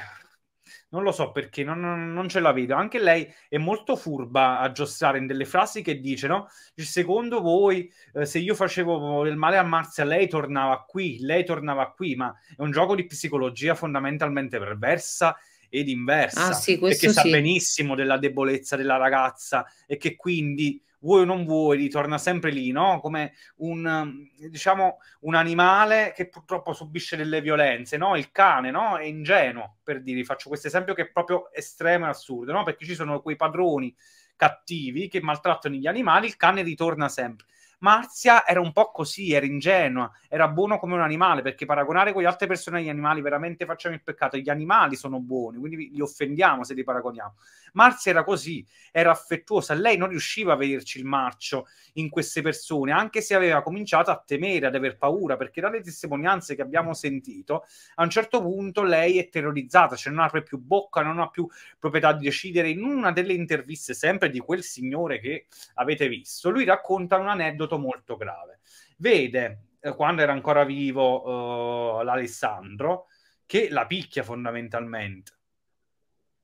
non lo so perché, non, non, ce la vedo. Anche lei è molto furba a giostrare in delle frasi che dice, no? Secondo voi, eh, se io facevo del male a Marzia, lei tornava qui, lei tornava qui, ma è un gioco di psicologia fondamentalmente perversa ed inversa, ah, sì, e che sa benissimo della debolezza della ragazza e che quindi vuoi o non vuoi ritorna sempre lì, no? Come un, diciamo, un animale che purtroppo subisce delle violenze, no? Il cane, no? È ingenuo, per dire, faccio questo esempio che è proprio estremo e assurdo, no? Perché ci sono quei padroni cattivi che maltrattano gli animali, il cane ritorna sempre. Marzia era un po' così, era ingenua, era buono come un animale, perché paragonare con le altre persone agli animali veramente facciamo il peccato. Gli animali sono buoni, quindi li offendiamo se li paragoniamo. Marzia era così, era affettuosa, lei non riusciva a vederci il marcio in queste persone, anche se aveva cominciato a temere, ad aver paura, perché dalle testimonianze che abbiamo sentito, a un certo punto lei è terrorizzata, cioè non apre più bocca, non ha più proprietà di decidere. In una delle interviste sempre di quel signore che avete visto, lui racconta un aneddoto molto molto grave. Vede, eh, quando era ancora vivo uh, l'Alessandro, che la picchia fondamentalmente.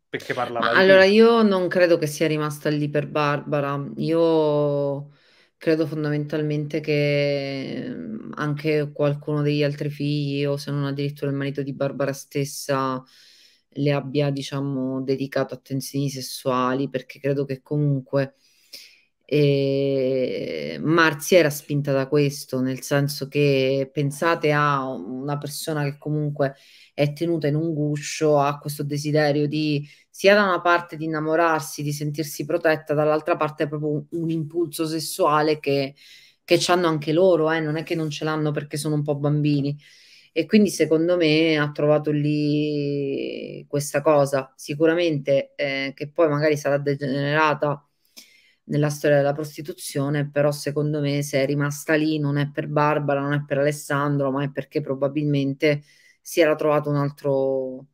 Perché parlava... allora, io non credo che sia rimasta lì per Barbara. Io credo fondamentalmente che mm, anche qualcuno degli altri figli o se non addirittura il marito di Barbara stessa le abbia, diciamo, dedicato attenzioni sessuali perché credo che comunque e Marzi era spinta da questo, nel senso che pensate a una persona che comunque è tenuta in un guscio, ha questo desiderio di sia da una parte di innamorarsi, di sentirsi protetta, dall'altra parte è proprio un, un impulso sessuale che, che hanno anche loro, eh? non è che non ce l'hanno perché sono un po' bambini. E quindi secondo me ha trovato lì questa cosa, sicuramente eh, che poi magari sarà degenerata nella storia della prostituzione, però secondo me se è rimasta lì non è per Barbara, non è per Alessandro, ma è perché probabilmente si era trovato un altro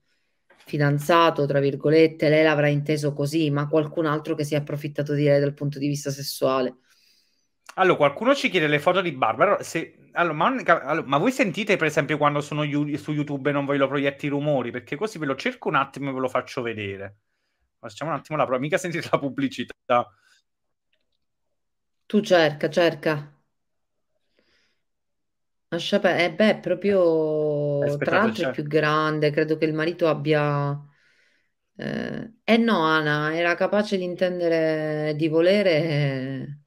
fidanzato, tra virgolette, lei l'avrà inteso così, ma qualcun altro che si è approfittato di lei dal punto di vista sessuale. Allora, qualcuno ci chiede le foto di Barbara. Se, allora, ma, allora, ma, voi sentite, per esempio, quando sono su YouTube e non voglio proietti i rumori? Perché così ve lo cerco un attimo e ve lo faccio vedere. Facciamo un attimo la prova. Mica sentite la pubblicità. Tu cerca, cerca. Lascia pe- eh beh, è proprio, tra Aspettate, l'altro è più certo. grande, credo che il marito abbia... Eh, eh no, Ana, era capace di intendere, di volere...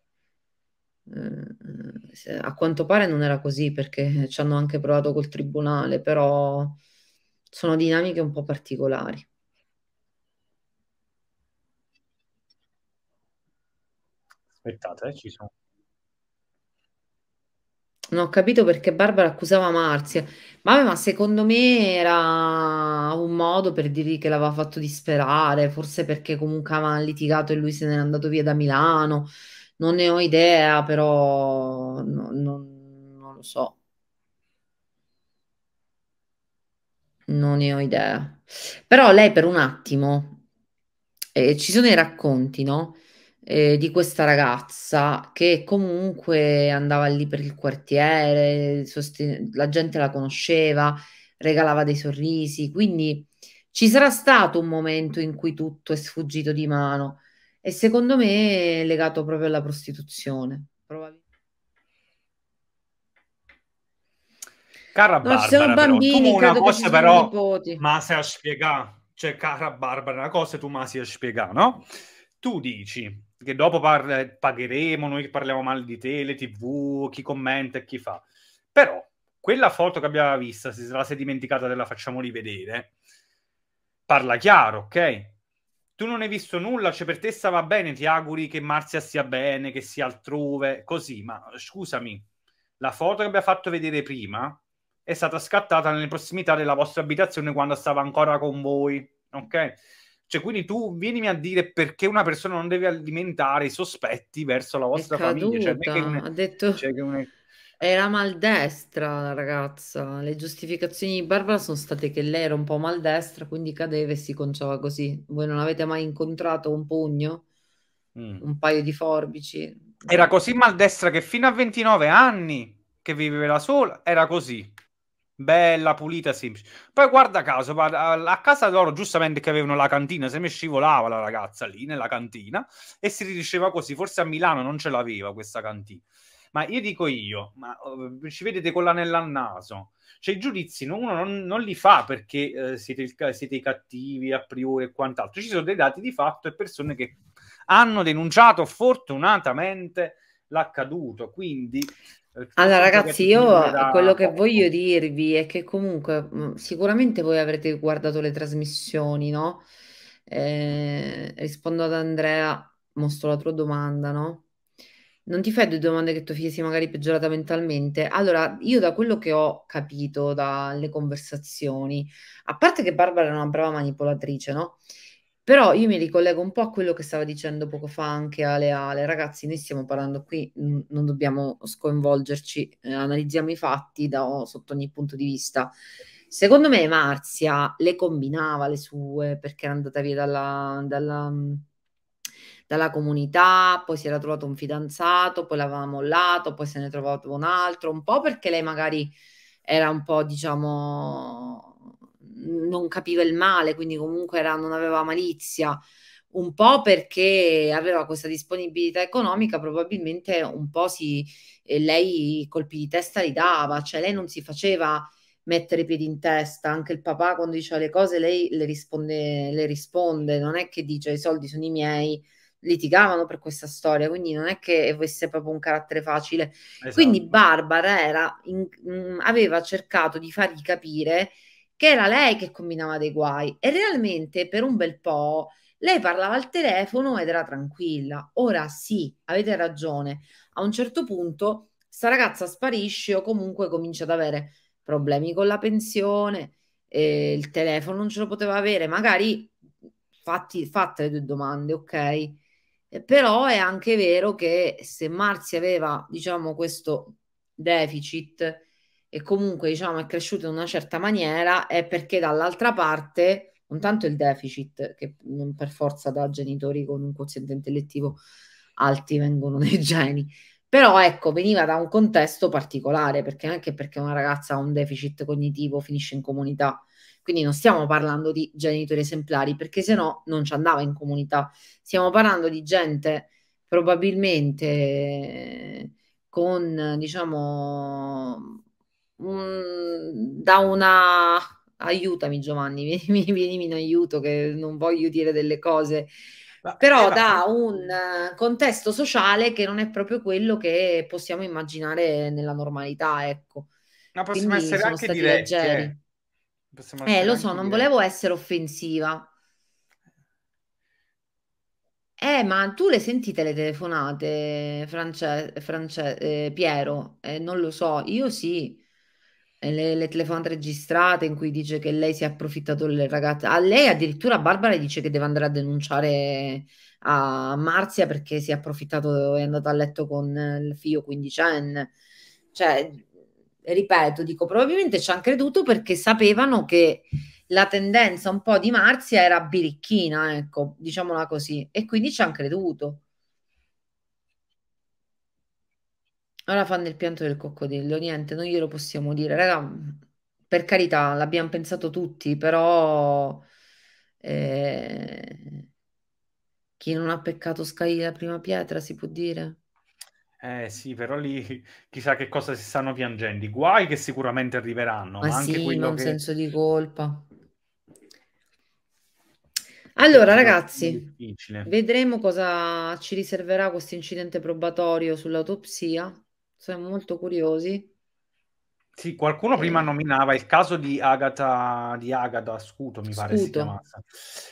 eh, a quanto pare non era così, perché ci hanno anche provato col tribunale, però sono dinamiche un po' particolari. Aspettate, eh, ci sono. Non ho capito perché Barbara accusava Marzia. Vabbè, ma secondo me era un modo per dirgli che l'aveva fatto disperare, forse perché comunque avevano litigato e lui se n'è andato via da Milano. Non ne ho idea, però no, no, non lo so. Non ne ho idea. Però lei per un attimo, eh, ci sono i racconti, no? eh, di questa ragazza che comunque andava lì per il quartiere, la gente la conosceva, regalava dei sorrisi, quindi ci sarà stato un momento in cui tutto è sfuggito di mano e secondo me è legato proprio alla prostituzione. Probabilmente. Cara Barbara, no, sono bambini, però, tu una cosa però, ma se a spiegare, cioè cara Barbara, una cosa tu ma si a spiegare, no? Tu dici, che dopo par- pagheremo, noi parliamo male di tele, tv, chi commenta e chi fa. Però quella foto che abbiamo vista, se la sei dimenticata, te la facciamo rivedere, parla chiaro, ok? Tu non hai visto nulla, cioè per te stava bene, ti auguri che Marzia stia bene, che sia altrove, così, ma scusami, la foto che abbiamo fatto vedere prima è stata scattata nelle prossimità della vostra abitazione quando stava ancora con voi, ok? Cioè, quindi tu vienimi a dire perché una persona non deve alimentare i sospetti verso la vostra caduta, famiglia. Cioè, ne... ha detto... Cioè, ne... Era maldestra la ragazza. Le giustificazioni di Barbara sono state che lei era un po' maldestra, quindi cadeva e si conciava così. Voi non avete mai incontrato un pugno? Mm. Un paio di forbici? Era così maldestra che fino a 29 anni che viveva sola era così bella, pulita semplice. Poi guarda caso, a casa loro giustamente che avevano la cantina, se mi scivolava la ragazza lì nella cantina e si diceva così, forse a Milano non ce l'aveva questa cantina. Ma io dico io, ma eh, ci vedete con l'anello al naso. Cioè i giudizi uno non, non li fa perché uh, siete, il, siete i cattivi a priori e quant'altro. Ci sono dei dati di fatto e persone che hanno denunciato fortunatamente l'accaduto. Quindi allora ragazzi, io quello che voglio dirvi è che comunque mm, sicuramente voi avrete guardato le trasmissioni, no? Eh, rispondo ad Andrea, mostro la tua domanda, no? Non ti fai due domande che tua figlia sia magari peggiorata mentalmente? Allora, io da quello che ho capito dalle conversazioni, a parte che Barbara era una brava manipolatrice, no? Però io mi ricollego un po' a quello che stava dicendo poco fa anche Ale Ale. Ragazzi, noi stiamo parlando qui, non dobbiamo sconvolgerci, eh, analizziamo i fatti da, oh, sotto ogni punto di vista. Secondo me Marzia le combinava le sue perché era andata via dalla, dalla, mm, dalla comunità, poi si era trovato un fidanzato, poi l'aveva mollato, poi se ne è trovato un altro, un po' perché lei magari era un po', diciamo, non capiva il male, quindi comunque era, non aveva malizia, un po' perché aveva questa disponibilità economica, probabilmente un po' si, eh, lei colpi di testa li dava, cioè lei non si faceva mettere i piedi in testa, anche il papà quando diceva le cose lei le risponde, le risponde, non è che dice i soldi sono i miei, litigavano per questa storia, quindi non è che avesse proprio un carattere facile. Esatto. Quindi Barbara era in, mh, mm, aveva cercato di fargli capire che era lei che combinava dei guai e realmente per un bel po' lei parlava al telefono ed era tranquilla. Ora sì, avete ragione, a un certo punto sta ragazza sparisce o comunque comincia ad avere problemi con la pensione, eh, il telefono non ce lo poteva avere, magari fatti, fatte le due domande, ok? però è anche vero che se Marzia aveva, diciamo, questo deficit, e comunque diciamo è cresciuto in una certa maniera è perché dall'altra parte non tanto il deficit che non per forza da genitori con un quoziente intellettivo alti vengono dei geni però ecco veniva da un contesto particolare perché anche perché una ragazza ha un deficit cognitivo finisce in comunità quindi non stiamo parlando di genitori esemplari perché se no non ci andava in comunità stiamo parlando di gente probabilmente con diciamo da una... aiutami Giovanni, vienimi, vienimi in aiuto che non voglio dire delle cose, ma, però da eh, un eh, contesto sociale che non è proprio quello che possiamo immaginare nella normalità, ecco. Ma possiamo Quindi essere anche diretti. Eh, eh lo so, non diretti. volevo essere offensiva. Eh, ma tu le sentite le telefonate, France, France eh, Piero? Eh, non lo so, io sì le, le, telefonate registrate in cui dice che lei si è approfittato delle ragazze. A ah, lei addirittura Barbara dice che deve andare a denunciare a Marzia perché si è approfittato è andata a letto con il figlio quindicenne. Cioè, ripeto, dico, probabilmente ci hanno creduto perché sapevano che la tendenza un po' di Marzia era birichina, ecco, diciamola così, e quindi ci hanno creduto. Ora fanno il pianto del coccodrillo, niente, non glielo possiamo dire. Raga, per carità, l'abbiamo pensato tutti, però eh, chi non ha peccato scagli la prima pietra, si può dire. Eh sì, però lì chissà che cosa si stanno piangendo. Guai che sicuramente arriveranno, ma, ma sì, anche quello un che... senso di colpa. Allora, ragazzi, vedremo cosa ci riserverà questo incidente probatorio sull'autopsia siamo molto curiosi. Sì, qualcuno prima nominava il caso di Agatha, di Agata Scuto, mi Scuto. pare si chiamasse.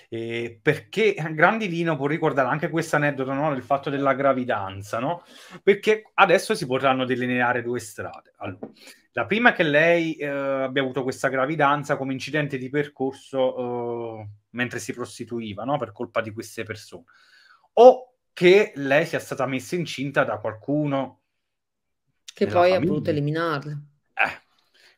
Eh, perché Grandivino può ricordare anche questo aneddoto, no? il fatto della gravidanza, no? Perché adesso si potranno delineare due strade. Allora, la prima è che lei eh, abbia avuto questa gravidanza come incidente di percorso eh, mentre si prostituiva, no? Per colpa di queste persone. O che lei sia stata messa incinta da qualcuno che poi famiglia. ha voluto eliminarle. Eh.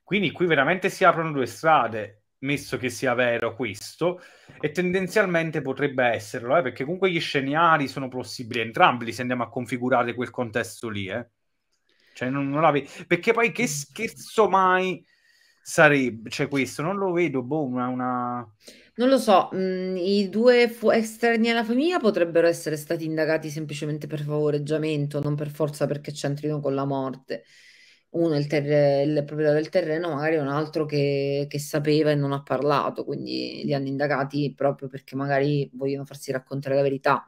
Quindi qui veramente si aprono due strade, messo che sia vero questo, e tendenzialmente potrebbe esserlo, eh, perché comunque gli scenari sono possibili entrambi, se andiamo a configurare quel contesto lì. Eh. Cioè, non, non ave... Perché poi che scherzo mai sarebbe? Cioè, questo non lo vedo, boh, una... una... Non lo so, mh, mm, i due fu- esterni alla famiglia potrebbero essere stati indagati semplicemente per favoreggiamento, non per forza perché c'entrino con la morte. Uno è il, terre- il proprietario del terreno, magari un altro che-, che sapeva e non ha parlato, quindi li hanno indagati proprio perché magari vogliono farsi raccontare la verità.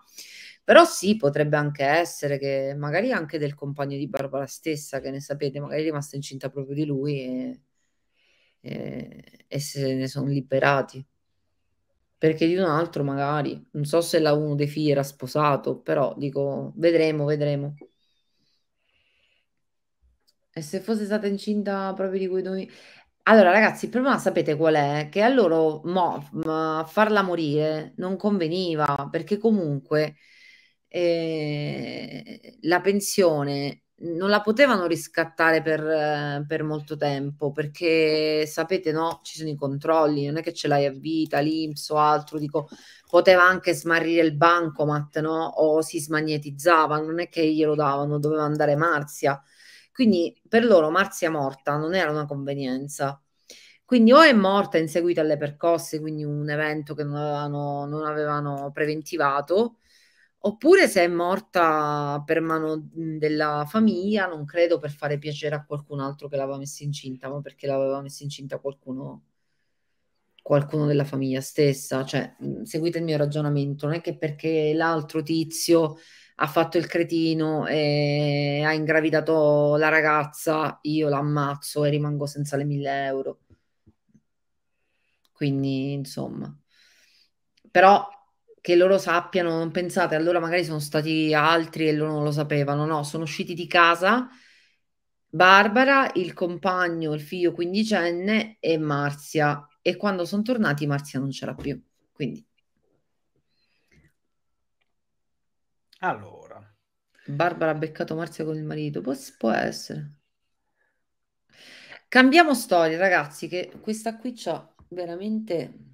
Però sì, potrebbe anche essere che magari anche del compagno di Barbara stessa, che ne sapete, magari è rimasta incinta proprio di lui e, e, e se ne sono liberati perché di un altro magari, non so se la uno dei figli era sposato, però dico, vedremo, vedremo. E se fosse stata incinta proprio di quei due... Allora ragazzi, il problema sapete qual è? Che a loro mo, ma, farla morire non conveniva, perché comunque eh, la pensione non la potevano riscattare per, eh, per, molto tempo perché sapete no ci sono i controlli non è che ce l'hai a vita l'IMS o altro dico poteva anche smarrire il bancomat no o si smagnetizzava non è che glielo davano doveva andare Marzia quindi per loro Marzia morta non era una convenienza quindi o è morta in seguito alle percosse quindi un evento che non avevano, non avevano preventivato Oppure se è morta per mano mhmm, della famiglia, non credo per fare piacere a qualcun altro che l'aveva messa incinta, ma perché l'aveva messa incinta qualcuno, qualcuno della famiglia stessa. Cioè, mhmm, seguite il mio ragionamento, non è che perché l'altro tizio ha fatto il cretino e ha ingravidato la ragazza, io l'ammazzo e rimango senza le mille euro. Quindi, insomma. Però che loro sappiano, non pensate, allora magari sono stati altri e loro non lo sapevano, no, sono usciti di casa Barbara, il compagno, il figlio quindicenne e Marzia e quando sono tornati Marzia non c'era più, quindi. Allora. Barbara ha beccato Marzia con il marito, può, può essere. Cambiamo storia, ragazzi, che questa qui c'ha veramente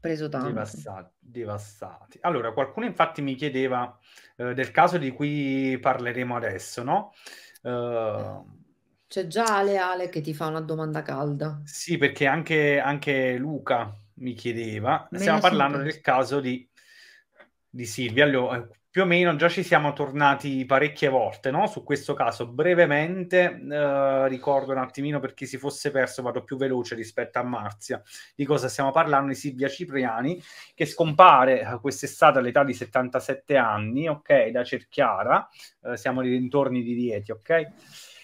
preso tanto. Devastati, devastati. Allora, qualcuno infatti mi chiedeva eh, del caso di cui parleremo adesso, no? Uh, C'è già Ale Ale che ti fa una domanda calda. Sì, perché anche, anche Luca mi chiedeva, Me stiamo parlando del caso di, di Silvia, più o meno già ci siamo tornati parecchie volte no? su questo caso. Brevemente eh, ricordo un attimino per chi si fosse perso, vado più veloce rispetto a Marzia, di cosa stiamo parlando, di Silvia Cipriani, che scompare eh, quest'estate all'età di 77 anni, ok, da Cerchiara, eh, siamo nei dintorni di Rieti, ok?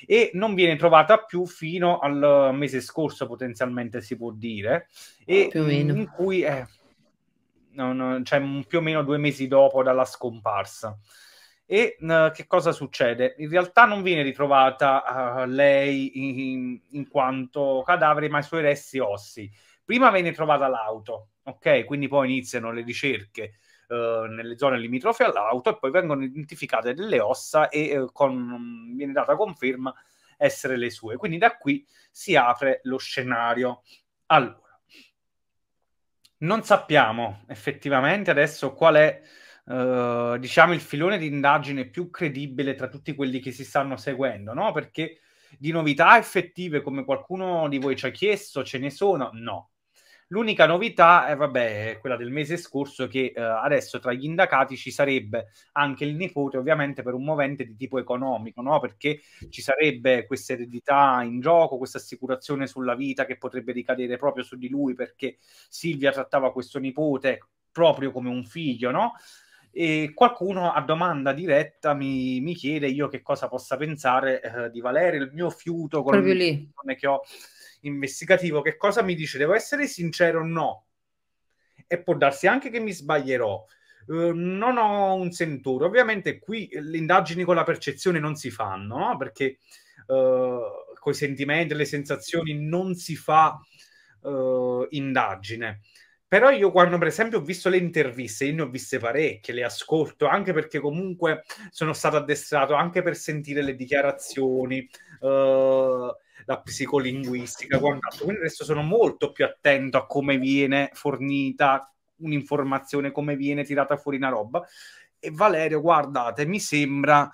e non viene trovata più fino al mese scorso, potenzialmente si può dire, e in cui eh, non, cioè, più o meno due mesi dopo dalla scomparsa. E uh, che cosa succede? In realtà non viene ritrovata uh, lei in, in, quanto cadavere, ma i suoi resti ossi. Prima viene trovata l'auto, ok? Quindi poi iniziano le ricerche uh, nelle zone limitrofe all'auto e poi vengono identificate delle ossa e eh, con, viene data conferma essere le sue. Quindi da qui si apre lo scenario. Allora, non sappiamo effettivamente adesso qual è eh, diciamo il filone di indagine più credibile tra tutti quelli che si stanno seguendo, no? Perché di novità effettive, come qualcuno di voi ci ha chiesto, ce ne sono? No, L'unica novità è, eh, vabbè, è quella del mese scorso che eh, adesso tra gli indagati ci sarebbe anche il nipote, ovviamente per un movente di tipo economico, no? perché ci sarebbe questa eredità in gioco, questa assicurazione sulla vita che potrebbe ricadere proprio su di lui perché Silvia trattava questo nipote proprio come un figlio, no? E qualcuno a domanda diretta mi, mi chiede io che cosa possa pensare eh, di Valerio, il mio fiuto con le che ho investigativo, che cosa mi dice? Devo essere sincero o no? E può darsi anche che mi sbaglierò. Uh, non ho un sentore. Ovviamente qui le indagini con la percezione non si fanno, no? perché uh, eh, con i sentimenti, le sensazioni non si fa uh, indagine. Però io quando per esempio ho visto le interviste, io ne ho viste parecchie, le ascolto anche perché comunque sono stato addestrato anche per sentire le dichiarazioni, eh, la psicolinguistica, quant'altro. Quindi adesso sono molto più attento a come viene fornita un'informazione, come viene tirata fuori una roba. E Valerio, guardate, mi sembra...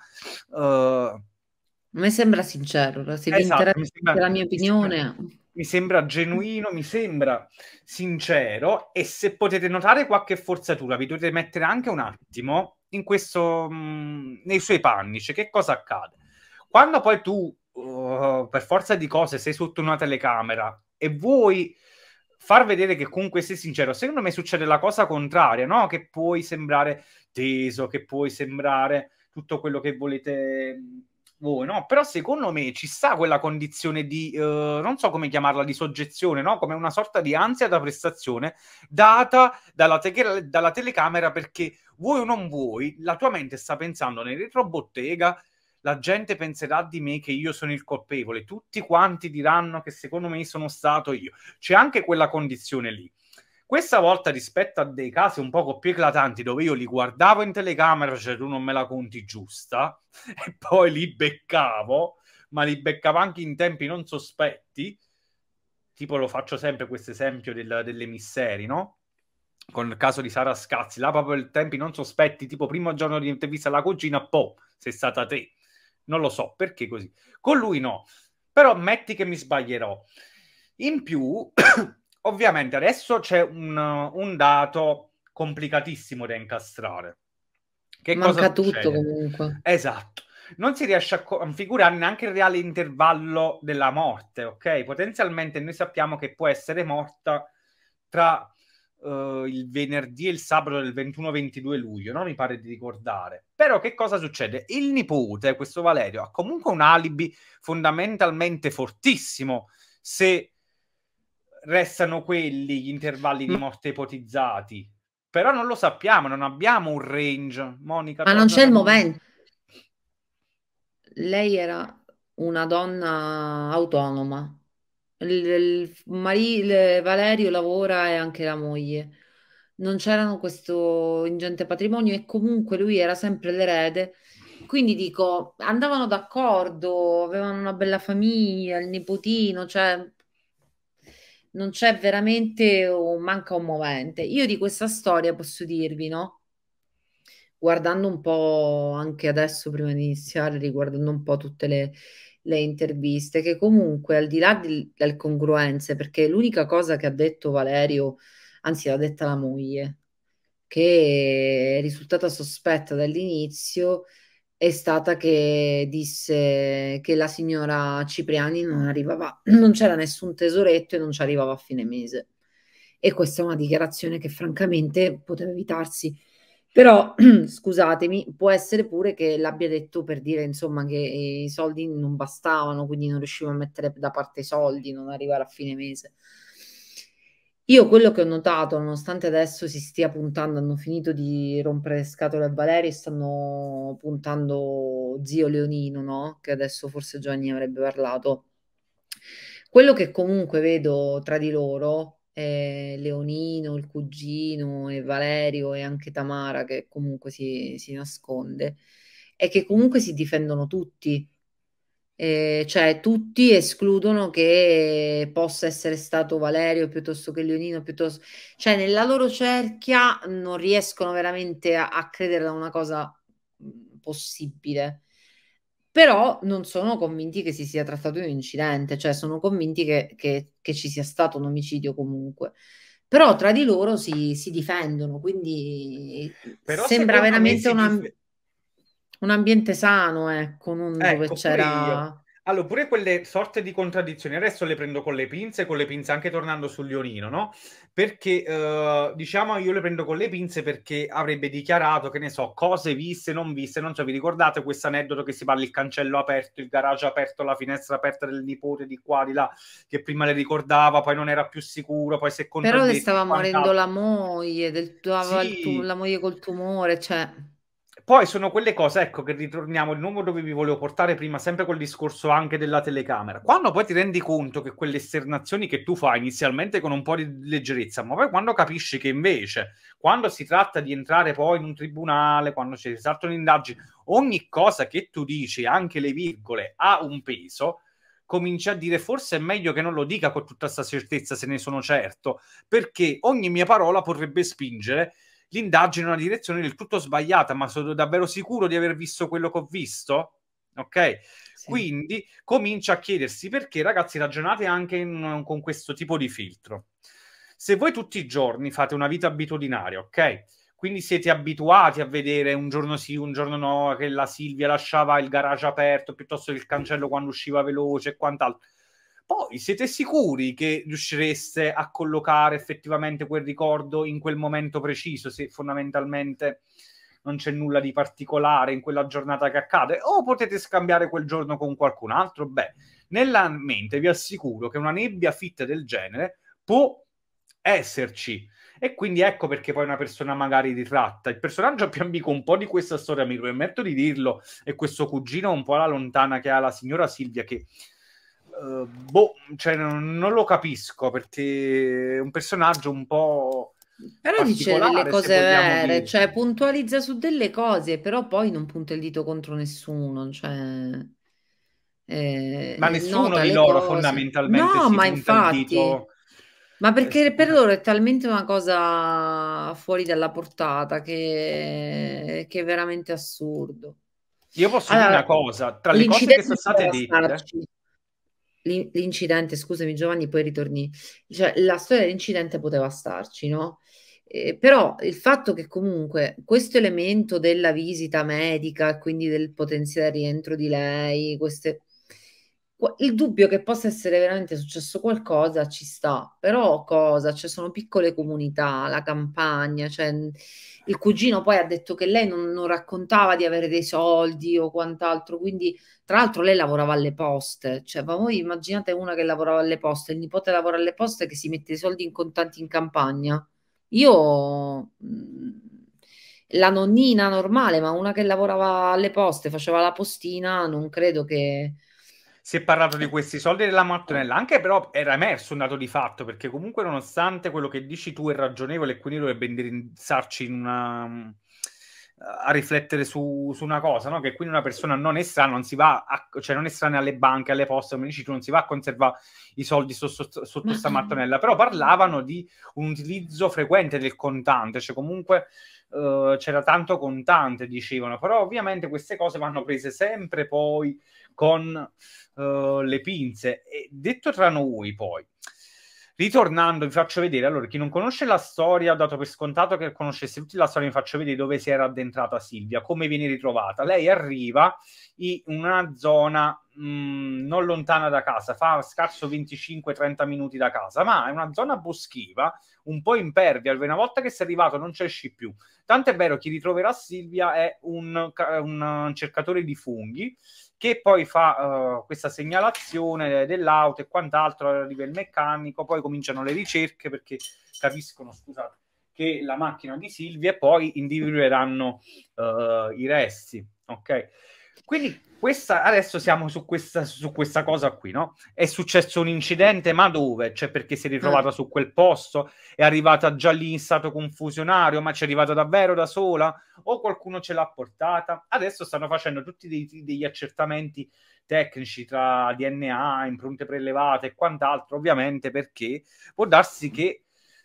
Uh... Mi sembra sincero, se esatto, mi sembra, la mia opinione... Mi mi sembra genuino, mi sembra sincero e se potete notare qualche forzatura vi dovete mettere anche un attimo in questo, mh, mm, nei suoi panni, cioè che cosa accade? Quando poi tu uh, per forza di cose sei sotto una telecamera e vuoi far vedere che comunque sei sincero, secondo me succede la cosa contraria, no? Che puoi sembrare teso, che puoi sembrare tutto quello che volete mm, voi, no? Però secondo me ci sta quella condizione di, uh, non so come chiamarla, di soggezione, no? Come una sorta di ansia da prestazione data dalla, te- dalla telecamera perché vuoi o non vuoi, la tua mente sta pensando nel retrobottega la gente penserà di me che io sono il colpevole, tutti quanti diranno che secondo me sono stato io. C'è anche quella condizione lì. Questa volta rispetto a dei casi un poco più eclatanti dove io li guardavo in telecamera, cioè tu non me la conti giusta, e poi li beccavo, ma li beccavo anche in tempi non sospetti, tipo lo faccio sempre questo esempio del, delle misteri, no? Con il caso di Sara Scazzi, là proprio in tempi non sospetti, tipo primo giorno di intervista alla cugina, po', sei stata te non lo so perché così. Con lui no, però metti che mi sbaglierò. In più, ovviamente adesso c'è un, un, dato complicatissimo da incastrare. Che Manca tutto comunque. Esatto. Non si riesce a configurare neanche il reale intervallo della morte, ok? Potenzialmente noi sappiamo che può essere morta tra uh, il venerdì e il sabato del 21-22 luglio, no? mi pare di ricordare. Però che cosa succede? Il nipote, questo Valerio, ha comunque un alibi fondamentalmente fortissimo se restano quelli gli intervalli di morte ipotizzati. Però non lo sappiamo, non abbiamo un range, Monica. Ma non c'è il momento. Lei era una donna autonoma, Valerio lavora e anche la moglie. Non c'erano questo ingente patrimonio e comunque lui era sempre l'erede. Quindi dico, andavano d'accordo, avevano una bella famiglia, il nipotino, cioè non c'è veramente un manca un movente. Io di questa storia posso dirvi, no? Guardando un po' anche adesso prima di iniziare, riguardando un po' tutte le, le interviste, che comunque al di là delle congruenze, perché l'unica cosa che ha detto Valerio, anzi l'ha detta la moglie, che è risultata sospetta dall'inizio, è stata che disse che la signora Cipriani non arrivava, non c'era nessun tesoretto e non ci arrivava a fine mese. E questa è una dichiarazione che francamente poteva evitarsi però, scusatemi, può essere pure che l'abbia detto per dire, insomma, che eh, i soldi non bastavano, quindi non riuscivo a mettere da parte i soldi, non arrivare a fine mese. Io quello che ho notato, nonostante adesso si stia puntando, hanno finito di rompere scatole a Valerio e stanno puntando zio Leonino, no? Che adesso forse Gianni avrebbe parlato. Quello che comunque vedo tra di loro eh, Leonino, il cugino e Valerio e anche Tamara che comunque si, si nasconde e che comunque si difendono tutti. Eh, cioè tutti escludono che possa essere stato Valerio piuttosto che Leonino, piuttosto... cioè nella loro cerchia non riescono veramente a, a credere a una cosa mm, possibile però non sono convinti che si sia trattato di un incidente, cioè sono convinti che, che, che ci sia stato un omicidio comunque. Però tra di loro si, si difendono, quindi però sembra veramente un, dif- un, ambiente sano, ecco, non ecco, dove c'era... Allora, pure quelle sorte di contraddizioni, adesso le prendo con le pinze, con le pinze anche tornando sul Leonino, no? Perché, eh, diciamo, io le prendo con le pinze perché avrebbe dichiarato, che ne so, cose viste, non viste, non so, vi ricordate questo aneddoto che si parla il cancello aperto, il garage aperto, la finestra aperta del nipote di qua, di là, che prima le ricordava, poi non era più sicuro, poi si è Però le stava morendo la moglie, del, tu, sì. tu, la moglie col tumore, cioè... Poi sono quelle cose, ecco, che ritorniamo, il numero dove vi volevo portare prima, sempre col discorso anche della telecamera. Quando poi ti rendi conto che quelle esternazioni che tu fai inizialmente con un po' di leggerezza, ma poi quando capisci che invece, quando si tratta di entrare poi in un tribunale, quando ci saltano indagini, ogni cosa che tu dici, anche le virgole, ha un peso, cominci a dire forse è meglio che non lo dica con tutta questa certezza, se ne sono certo, perché ogni mia parola potrebbe spingere l'indagine in una direzione del tutto sbagliata, ma sono davvero sicuro di aver visto quello che ho visto? Ok? Sì. Quindi comincia a chiedersi perché, ragazzi, ragionate anche in, con questo tipo di filtro. Se voi tutti i giorni fate una vita abitudinaria, ok? quindi siete abituati a vedere un giorno sì, un giorno no, che la Silvia lasciava il garage aperto piuttosto che il cancello quando usciva veloce e quant'altro poi siete sicuri che riuscireste a collocare effettivamente quel ricordo in quel momento preciso, se fondamentalmente non c'è nulla di particolare in quella giornata che accade, o potete scambiare quel giorno con qualcun altro? Beh, nella mente vi assicuro che una nebbia fitta del genere può esserci. E quindi ecco perché poi una persona magari ritratta. Il personaggio più ambiguo un po' di questa storia, mi permetto di dirlo, è questo cugino un po' alla lontana che ha la signora Silvia, che Uh, boh, cioè, non, non, lo capisco perché è un personaggio un po'. Però dice delle cose vere, cioè puntualizza su delle cose, però poi non punta il dito contro nessuno. Cioè, eh, ma nessuno di loro cose. fondamentalmente. No, ma infatti. Ma perché eh, per loro è talmente una cosa fuori dalla portata che, che è veramente assurdo. Io posso allora, dire una cosa, tra le cose che sono state dette... Starci l'incidente, scusami Giovanni, poi ritorni, cioè la storia dell'incidente poteva starci, no? Eh, però il fatto che comunque questo elemento della visita medica, quindi del potenziale rientro di lei, queste il dubbio che possa essere veramente successo qualcosa ci sta, però cosa? Cioè, sono piccole comunità, la campagna, cioè, il cugino poi ha detto che lei non, non, raccontava di avere dei soldi o quant'altro, quindi tra l'altro lei lavorava alle poste, cioè, ma voi immaginate una che lavorava alle poste, il nipote lavora alle poste che si mette i soldi in contanti in campagna. Io mm, la nonnina normale, ma una che lavorava alle poste, faceva la postina, non credo che si è parlato di questi soldi della mattonella, anche però era emerso un dato di fatto, perché comunque nonostante quello che dici tu è ragionevole e quindi dovrebbe indirizzarci in una, mm, a riflettere su, su una cosa, no? che quindi una persona non è strana non si va a, cioè non è strana alle banche, alle poste, come dici tu, non si va a conservare i soldi sotto questa mattonella, però parlavano di un utilizzo frequente del contante, cioè comunque eh, c'era tanto contante, dicevano, però ovviamente queste cose vanno prese sempre poi con uh, le pinze. E detto tra noi, poi, ritornando, vi faccio vedere. Allora, chi non conosce la storia, ho dato per scontato che conoscesse tutti la storia, vi faccio vedere dove si era addentrata Silvia, come viene ritrovata. Lei arriva in una zona mh, mm, non lontana da casa, fa scarso 25-30 minuti da casa, ma è una zona boschiva, un po' impervia. Una volta che sei arrivato, non ci esci più. Tant'è vero, chi ritroverà Silvia è un, un cercatore di funghi che poi fa uh, questa segnalazione dell'auto e quant'altro, a livello meccanico, poi cominciano le ricerche perché capiscono, scusate, che la macchina di Silvia e poi individueranno uh, i resti, ok? Quindi questa, adesso siamo su questa, su questa, cosa qui, no? È successo un incidente, ma dove? Cioè, perché si è ritrovata mm. su quel posto? È arrivata già lì in stato confusionario, ma ci è arrivata davvero da sola? O qualcuno ce l'ha portata? Adesso stanno facendo tutti dei, degli accertamenti tecnici tra DNA, impronte prelevate e quant'altro, ovviamente perché può darsi che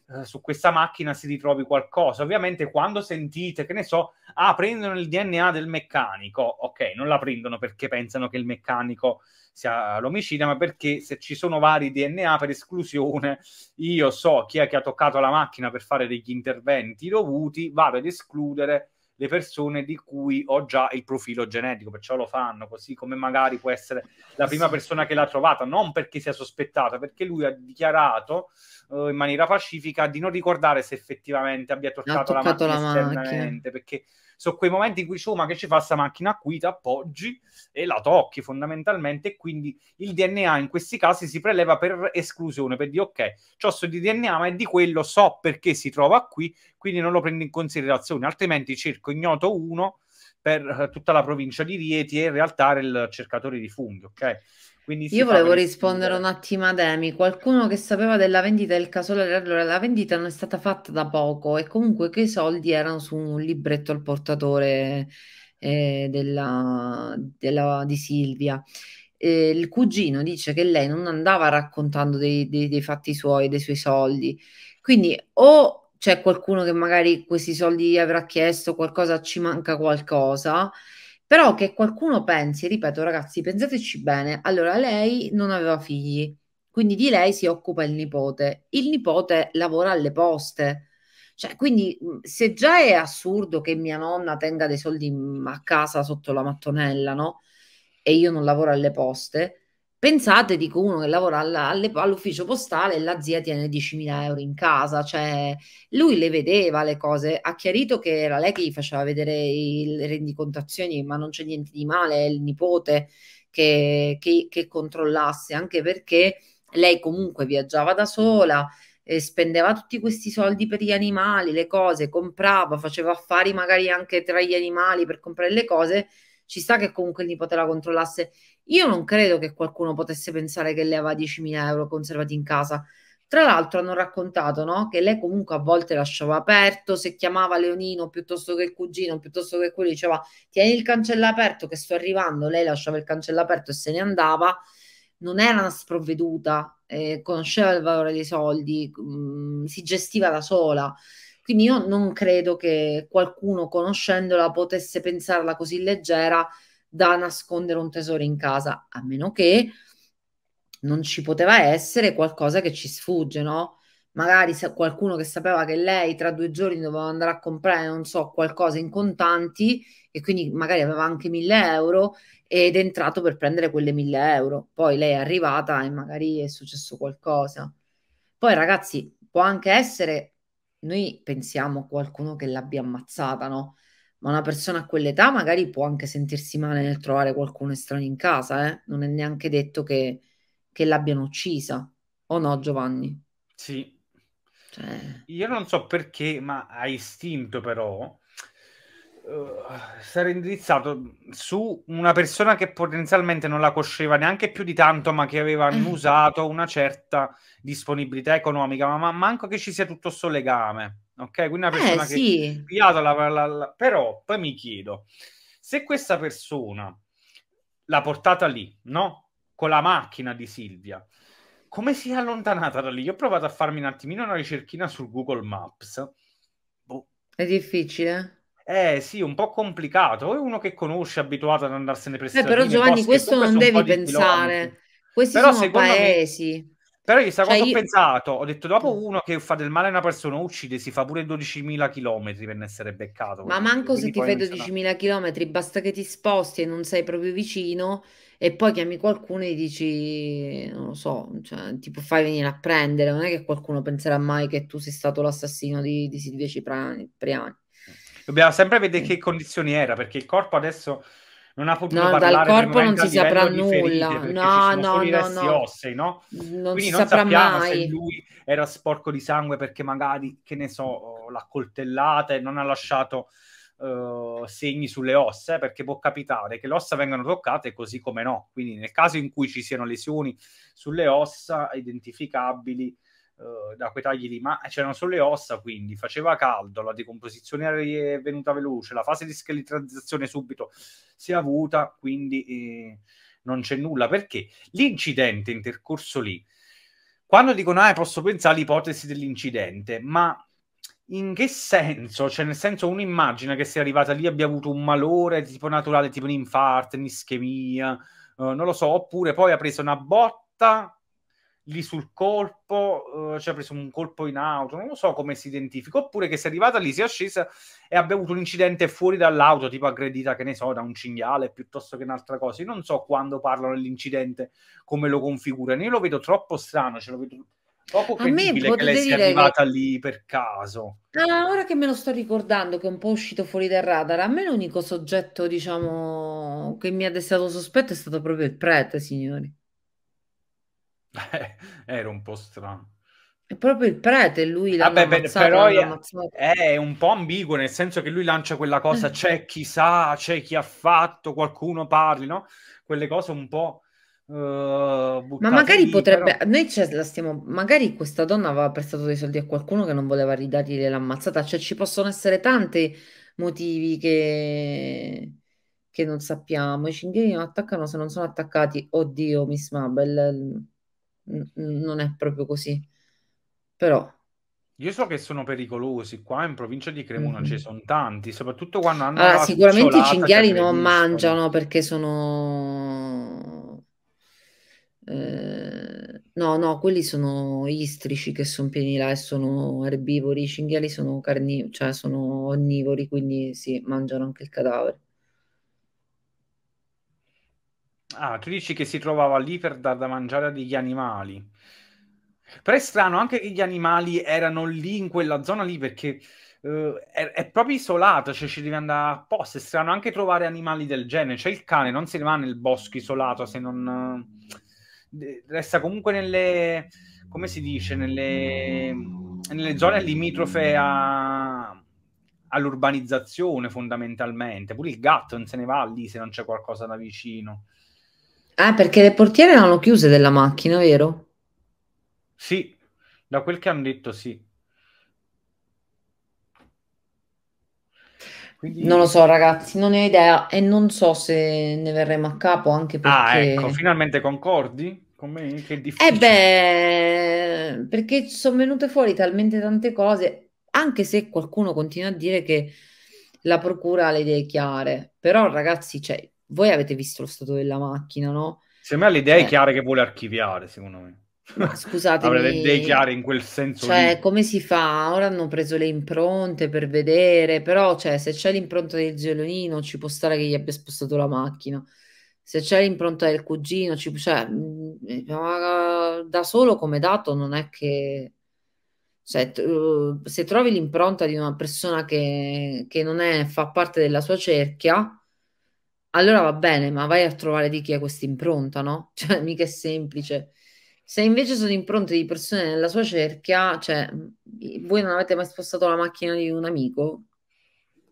eh, su questa macchina si ritrovi qualcosa. Ovviamente quando sentite, che ne so, ah, prendono il DNA del meccanico, ok, non la prendono perché pensano che il meccanico sia l'omicida, ma perché se ci sono vari DNA per esclusione, io so chi è che ha toccato la macchina per fare degli interventi dovuti, vado ad escludere le persone di cui ho già il profilo genetico, perciò lo fanno così come magari può essere la prima persona che l'ha trovata, non perché sia sospettata, perché lui ha dichiarato uh, in maniera pacifica di non ricordare se effettivamente abbia toccato, la macchina la macchina. perché sono quei momenti in cui dici, che ci fa questa macchina qui, ti appoggi e la tocchi fondamentalmente e quindi il DNA in questi casi si preleva per esclusione, per dire ok, c'ho sto di DNA ma è di quello, so perché si trova qui, quindi non lo prendo in considerazione, altrimenti cerco ignoto 1 per eh, tutta la provincia di Rieti e in realtà era il cercatore di funghi, ok? Quindi Io volevo rispondere un attimo ad Emi, qualcuno che sapeva della vendita del casolare, allora la vendita non è stata fatta da poco e comunque che i soldi erano su un libretto al portatore eh, della, della, di Silvia. Eh, il cugino dice che lei non andava raccontando dei, dei, dei fatti suoi, dei suoi soldi, quindi o c'è qualcuno che magari questi soldi avrà chiesto qualcosa, ci manca qualcosa, però che qualcuno pensi, ripeto ragazzi, pensateci bene, allora lei non aveva figli, quindi di lei si occupa il nipote, il nipote lavora alle poste, cioè quindi mm, se già è assurdo che mia nonna tenga dei soldi mm, a casa sotto la mattonella, no? E io non lavoro alle poste, Pensate, dico uno che lavora alla, alle, all'ufficio postale e la zia tiene 10.000 euro in casa, cioè lui le vedeva le cose, ha chiarito che era lei che gli faceva vedere i, le rendicontazioni, ma non c'è niente di male, è il nipote che, che, che controllasse, anche perché lei comunque viaggiava da sola, eh, spendeva tutti questi soldi per gli animali, le cose, comprava, faceva affari magari anche tra gli animali per comprare le cose ci sta che comunque il nipote la controllasse. Io non credo che qualcuno potesse pensare che lei aveva 10.000 euro conservati in casa. Tra l'altro hanno raccontato no? che lei comunque a volte lasciava aperto, se chiamava Leonino piuttosto che il cugino, piuttosto che quello, diceva tieni il cancello aperto che sto arrivando, lei lasciava il cancello aperto e se ne andava, non era una sprovveduta, eh, conosceva il valore dei soldi, mh, mm, si gestiva da sola. Quindi io non credo che qualcuno conoscendola potesse pensarla così leggera da nascondere un tesoro in casa, a meno che non ci poteva essere qualcosa che ci sfugge, no? Magari se qualcuno che sapeva che lei tra due giorni doveva andare a comprare, non so, qualcosa in contanti e quindi magari aveva anche mille euro ed è entrato per prendere quelle mille euro. Poi lei è arrivata e magari è successo qualcosa. Poi ragazzi, può anche essere noi pensiamo a qualcuno che l'abbia ammazzata, no? Ma una persona a quell'età magari può anche sentirsi male nel trovare qualcuno estraneo in casa, eh? Non è neanche detto che, che l'abbiano uccisa, o no, Giovanni? Sì. Cioè... Io non so perché, ma ha istinto però uh, eh, sarà indirizzato su una persona che potenzialmente non la conosceva neanche più di tanto, ma che aveva annusato mm. una certa disponibilità economica, ma, ma manco che ci sia tutto questo legame. Ok, quindi una eh, persona eh, che sì. piato la, la, la, però poi mi chiedo se questa persona l'ha portata lì, no? Con la macchina di Silvia. Come si è allontanata da lì? Io ho provato a farmi un attimino una ricerchina su Google Maps. Boh. È difficile. Eh sì, un po' complicato. È uno che conosce, abituato ad andarsene presso eh, Però Giovanni, questo non devi pensare. Questi però, sono paesi. Me... Però io, cioè, cosa io... ho pensato? Ho detto dopo mm. uno che fa del male a una persona, uccide, si fa pure 12.000 km per non essere beccato. Ma manco se ti fai 12.000 km, basta che ti sposti e non sei proprio vicino e poi chiami qualcuno e dici, non lo so, cioè, tipo fai venire a prendere, non è che qualcuno penserà mai che tu sei stato l'assassino di, di Silvia Cipriani. Dobbiamo sempre vedere che condizioni era, perché il corpo adesso non ha potuto no, parlare dal corpo non si saprà nulla no no no, no. Ossei, no non quindi si non saprà mai se lui era sporco di sangue perché magari che ne so l'ha coltellata e non ha lasciato uh, segni sulle ossa eh, perché può capitare che le ossa vengano toccate così come no quindi nel caso in cui ci siano lesioni sulle ossa identificabili eh, da quei tagli lì, ma c'erano solo le ossa, quindi faceva caldo, la decomposizione è venuta veloce, la fase di scheletrizzazione subito si è avuta, quindi eh, non c'è nulla. Perché l'incidente intercorso lì, quando dicono, ah, posso pensare all'ipotesi dell'incidente, ma in che senso? Cioè, nel senso, uno immagina che sia arrivata lì abbia avuto un malore tipo naturale, tipo un infarto, un'ischemia, eh, non lo so, oppure poi ha preso una botta lì sul colpo, eh, cioè ha preso un colpo in auto, non lo so come si identifica, oppure che si è arrivata lì, si è scesa e abbia avuto un incidente fuori dall'auto, tipo aggredita, che ne so, da un cinghiale piuttosto che un'altra cosa. Io non so quando parlano dell'incidente, come lo configurano, io lo vedo troppo strano, ce lo vedo poco credibile che lei sia arrivata che... lì per caso. Ah, ora che me lo sto ricordando, che è un po' uscito fuori dal radar, a me l'unico soggetto, diciamo, che mi ha destato sospetto è stato proprio il prete, signori. Eh, era un po' strano. È proprio il prete, lui l'ha ammazzato, però è, è, un po' ambiguo, nel senso che lui lancia quella cosa, eh. c'è chi sa, c'è chi ha fatto, qualcuno parli, no? Quelle cose un po'... Uh, ma magari lì, potrebbe, però... noi ce la stiamo, magari questa donna aveva prestato dei soldi a qualcuno che non voleva ridargli l'ammazzata, cioè ci possono essere tanti motivi che, che non sappiamo. I cinghiali non attaccano se non sono attaccati, oddio, Miss Mabel non è proprio così. Però io so che sono pericolosi, qua in provincia di Cremona mm. ci sono tanti, soprattutto quando hanno... Ah, sicuramente i cinghiali non mangiano perché sono... Eh, no, no, quelli sono istrici che sono pieni là e sono erbivori, i cinghiali sono, carnivori, cioè sono onnivori, quindi sì, mangiano anche il cadavere. Ah, tu dici che si trovava lì per dar da mangiare agli animali. Però è strano anche che gli animali erano lì in quella zona lì perché eh, è, è, proprio isolato, cioè ci devi andare apposta. È strano anche trovare animali del genere. Cioè il cane non si rimane nel bosco isolato se non... Eh, resta comunque nelle... come si dice? Nelle, nelle zone limitrofe a, all'urbanizzazione fondamentalmente. Pure il gatto non se ne va lì se non c'è qualcosa da vicino. Ah, perché le portiere erano chiuse della macchina, vero? Sì, da quel che hanno detto sì. Quindi... Non lo so, ragazzi, non ne ho idea e non so se ne verremo a capo anche ah, perché. Ah, ecco, finalmente concordi con me? Che difficile. Eh beh, perché sono venute fuori talmente tante cose, anche se qualcuno continua a dire che la procura ha le idee chiare, però, ragazzi, cioè, voi avete visto lo stato della macchina, no? Secondo me l'idea cioè... Eh. chiare che vuole archiviare, secondo me. Ma scusate, avrei le idee chiare in quel senso. Cioè, lì. come si fa? Ora hanno preso le impronte per vedere, però cioè, se c'è l'impronta del zio ci può stare che gli abbia spostato la macchina. Se c'è l'impronta del cugino, ci... cioè, mm, da solo come dato non è che... Cioè, uh, se trovi l'impronta di una persona che, che non è, fa parte della sua cerchia, allora va bene, ma vai a trovare di chi è questa impronta, no? Cioè, mica è semplice. Se invece sono impronte di persone nella sua cerchia, cioè, mm, voi non avete mai spostato la macchina di un amico?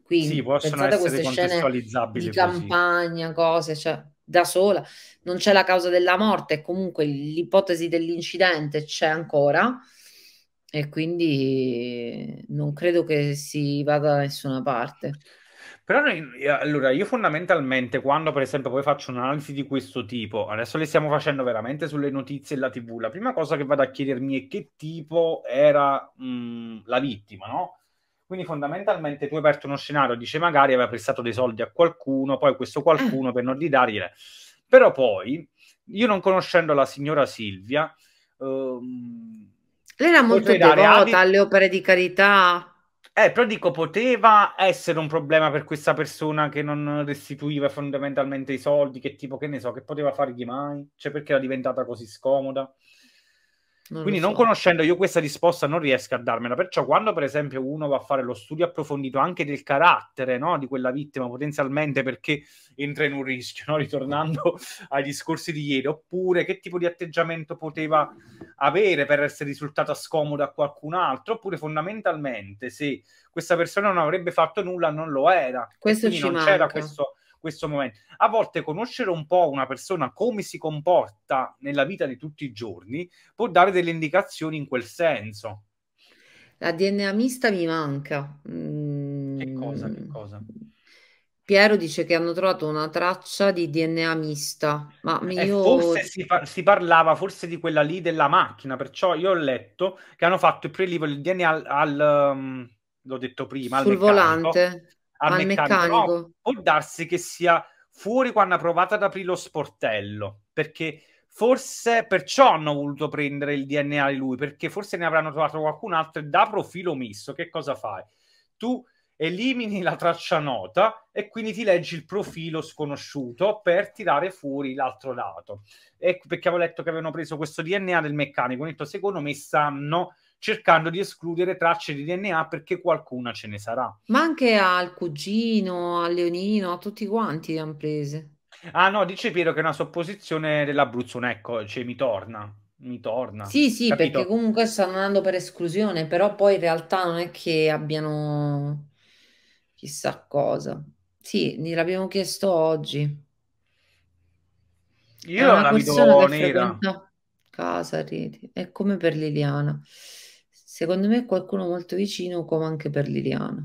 Quindi, sì, possono essere queste scene di campagna, così. cose, cioè, da sola. Non c'è la causa della morte, comunque l'ipotesi dell'incidente c'è ancora e quindi non credo che si vada da nessuna parte. Però eh, allora io fondamentalmente quando per esempio poi faccio un'analisi di questo tipo, adesso le stiamo facendo veramente sulle notizie e la TV, la prima cosa che vado a chiedermi è che tipo era mh, mm, la vittima, no? Quindi fondamentalmente tu hai aperto uno scenario, dice magari aveva prestato dei soldi a qualcuno, poi questo qualcuno per non ridargliele. Però poi, io non conoscendo la signora Silvia... Ehm, Lei era molto devota alle opere di carità. Eh, però dico, poteva essere un problema per questa persona che non restituiva fondamentalmente i soldi, che tipo, che ne so, che poteva fargli mai? Cioè, perché era diventata così scomoda? Non Quindi, so. non conoscendo io questa risposta, non riesco a darmela. Perciò, quando per esempio uno va a fare lo studio approfondito anche del carattere no, di quella vittima, potenzialmente perché entra in un rischio, no? ritornando ai discorsi di ieri, oppure che tipo di atteggiamento poteva avere per essere risultata scomoda a qualcun altro, oppure fondamentalmente se questa persona non avrebbe fatto nulla, non lo era. Questo Quindi ci non manca. c'era questo questo momento. A volte conoscere un po' una persona come si comporta nella vita di tutti i giorni può dare delle indicazioni in quel senso. La DNA mista mi manca. Mm. Che cosa? Che cosa? Piero dice che hanno trovato una traccia di DNA mista, ma eh, io... Eh, forse si, par- si, parlava forse di quella lì della macchina, perciò io ho letto che hanno fatto il prelievo del DNA al... al um, l'ho detto prima, sul al volante al, al meccanico. meccanico. può darsi che sia fuori quando ha provato ad aprire lo sportello, perché forse perciò hanno voluto prendere il DNA di lui, perché forse ne avranno trovato qualcun altro e da profilo misto, che cosa fai? Tu elimini la traccia nota e quindi ti leggi il profilo sconosciuto per tirare fuori l'altro lato. ecco perché avevo letto che avevano preso questo DNA del meccanico, ho detto secondo me sanno cercando di escludere tracce di DNA perché qualcuna ce ne sarà. Ma anche al cugino, a Leonino, a tutti quanti le hanno prese. Ah no, dice Piero che è una supposizione dell'Abruzzo, ecco, cioè, mi torna, mi torna. Sì, sì, Capito? perché comunque stanno andando per esclusione, però poi in realtà non è che abbiano chissà cosa. Sì, gliel'abbiamo chiesto oggi. Io è una la vedo nera. Casareti, è come per Liliana. Secondo me qualcuno molto vicino come anche per Liliana.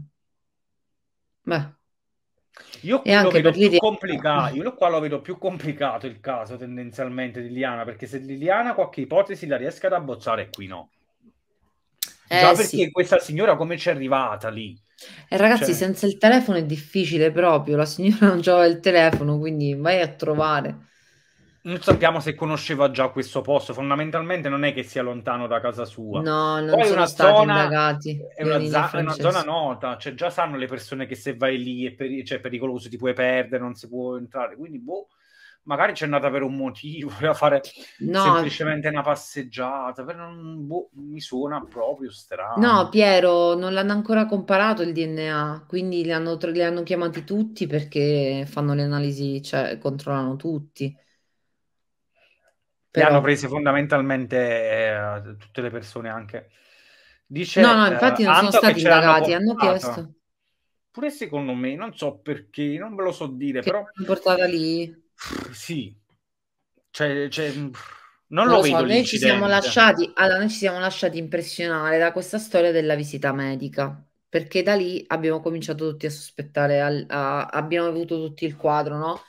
Beh. Io, qui lo vedo più io qua lo vedo più complicato il caso tendenzialmente di Liliana, perché se Liliana qualche ipotesi la riesca ad abbocciare, qui no. Eh, Già perché sì. questa signora come c'è arrivata lì? Eh, ragazzi, cioè... senza il telefono è difficile proprio, la signora non aveva il telefono, quindi vai a trovare non sappiamo se conosceva già questo posto. Fondamentalmente non è che sia lontano da casa sua. No, non Poi sono stati zona, indagati. È una, za- è una, zona nota, cioè già sanno le persone che se vai lì è, per- cioè, è pericoloso, ti puoi perdere, non si può entrare. Quindi, boh magari c'è andata per un motivo, voleva fare no, semplicemente una passeggiata, per un, boh, mi suona proprio strano. No, Piero, non l'hanno ancora comparato il DNA, quindi li hanno, li hanno chiamati tutti perché fanno le analisi, cioè controllano tutti. Però... Le hanno prese fondamentalmente eh, tutte le persone anche. Dice, no, no, infatti non eh, sono stati indagati, hanno chiesto. Pure secondo me, non so perché, non ve lo so dire, che però... portata lì? Sì. Cioè, cioè non, lo, lo vedo so, noi ci, siamo lasciati, allora, noi ci siamo lasciati impressionare da questa storia della visita medica perché da lì abbiamo cominciato tutti a sospettare, al, a, abbiamo avuto tutti il quadro, no?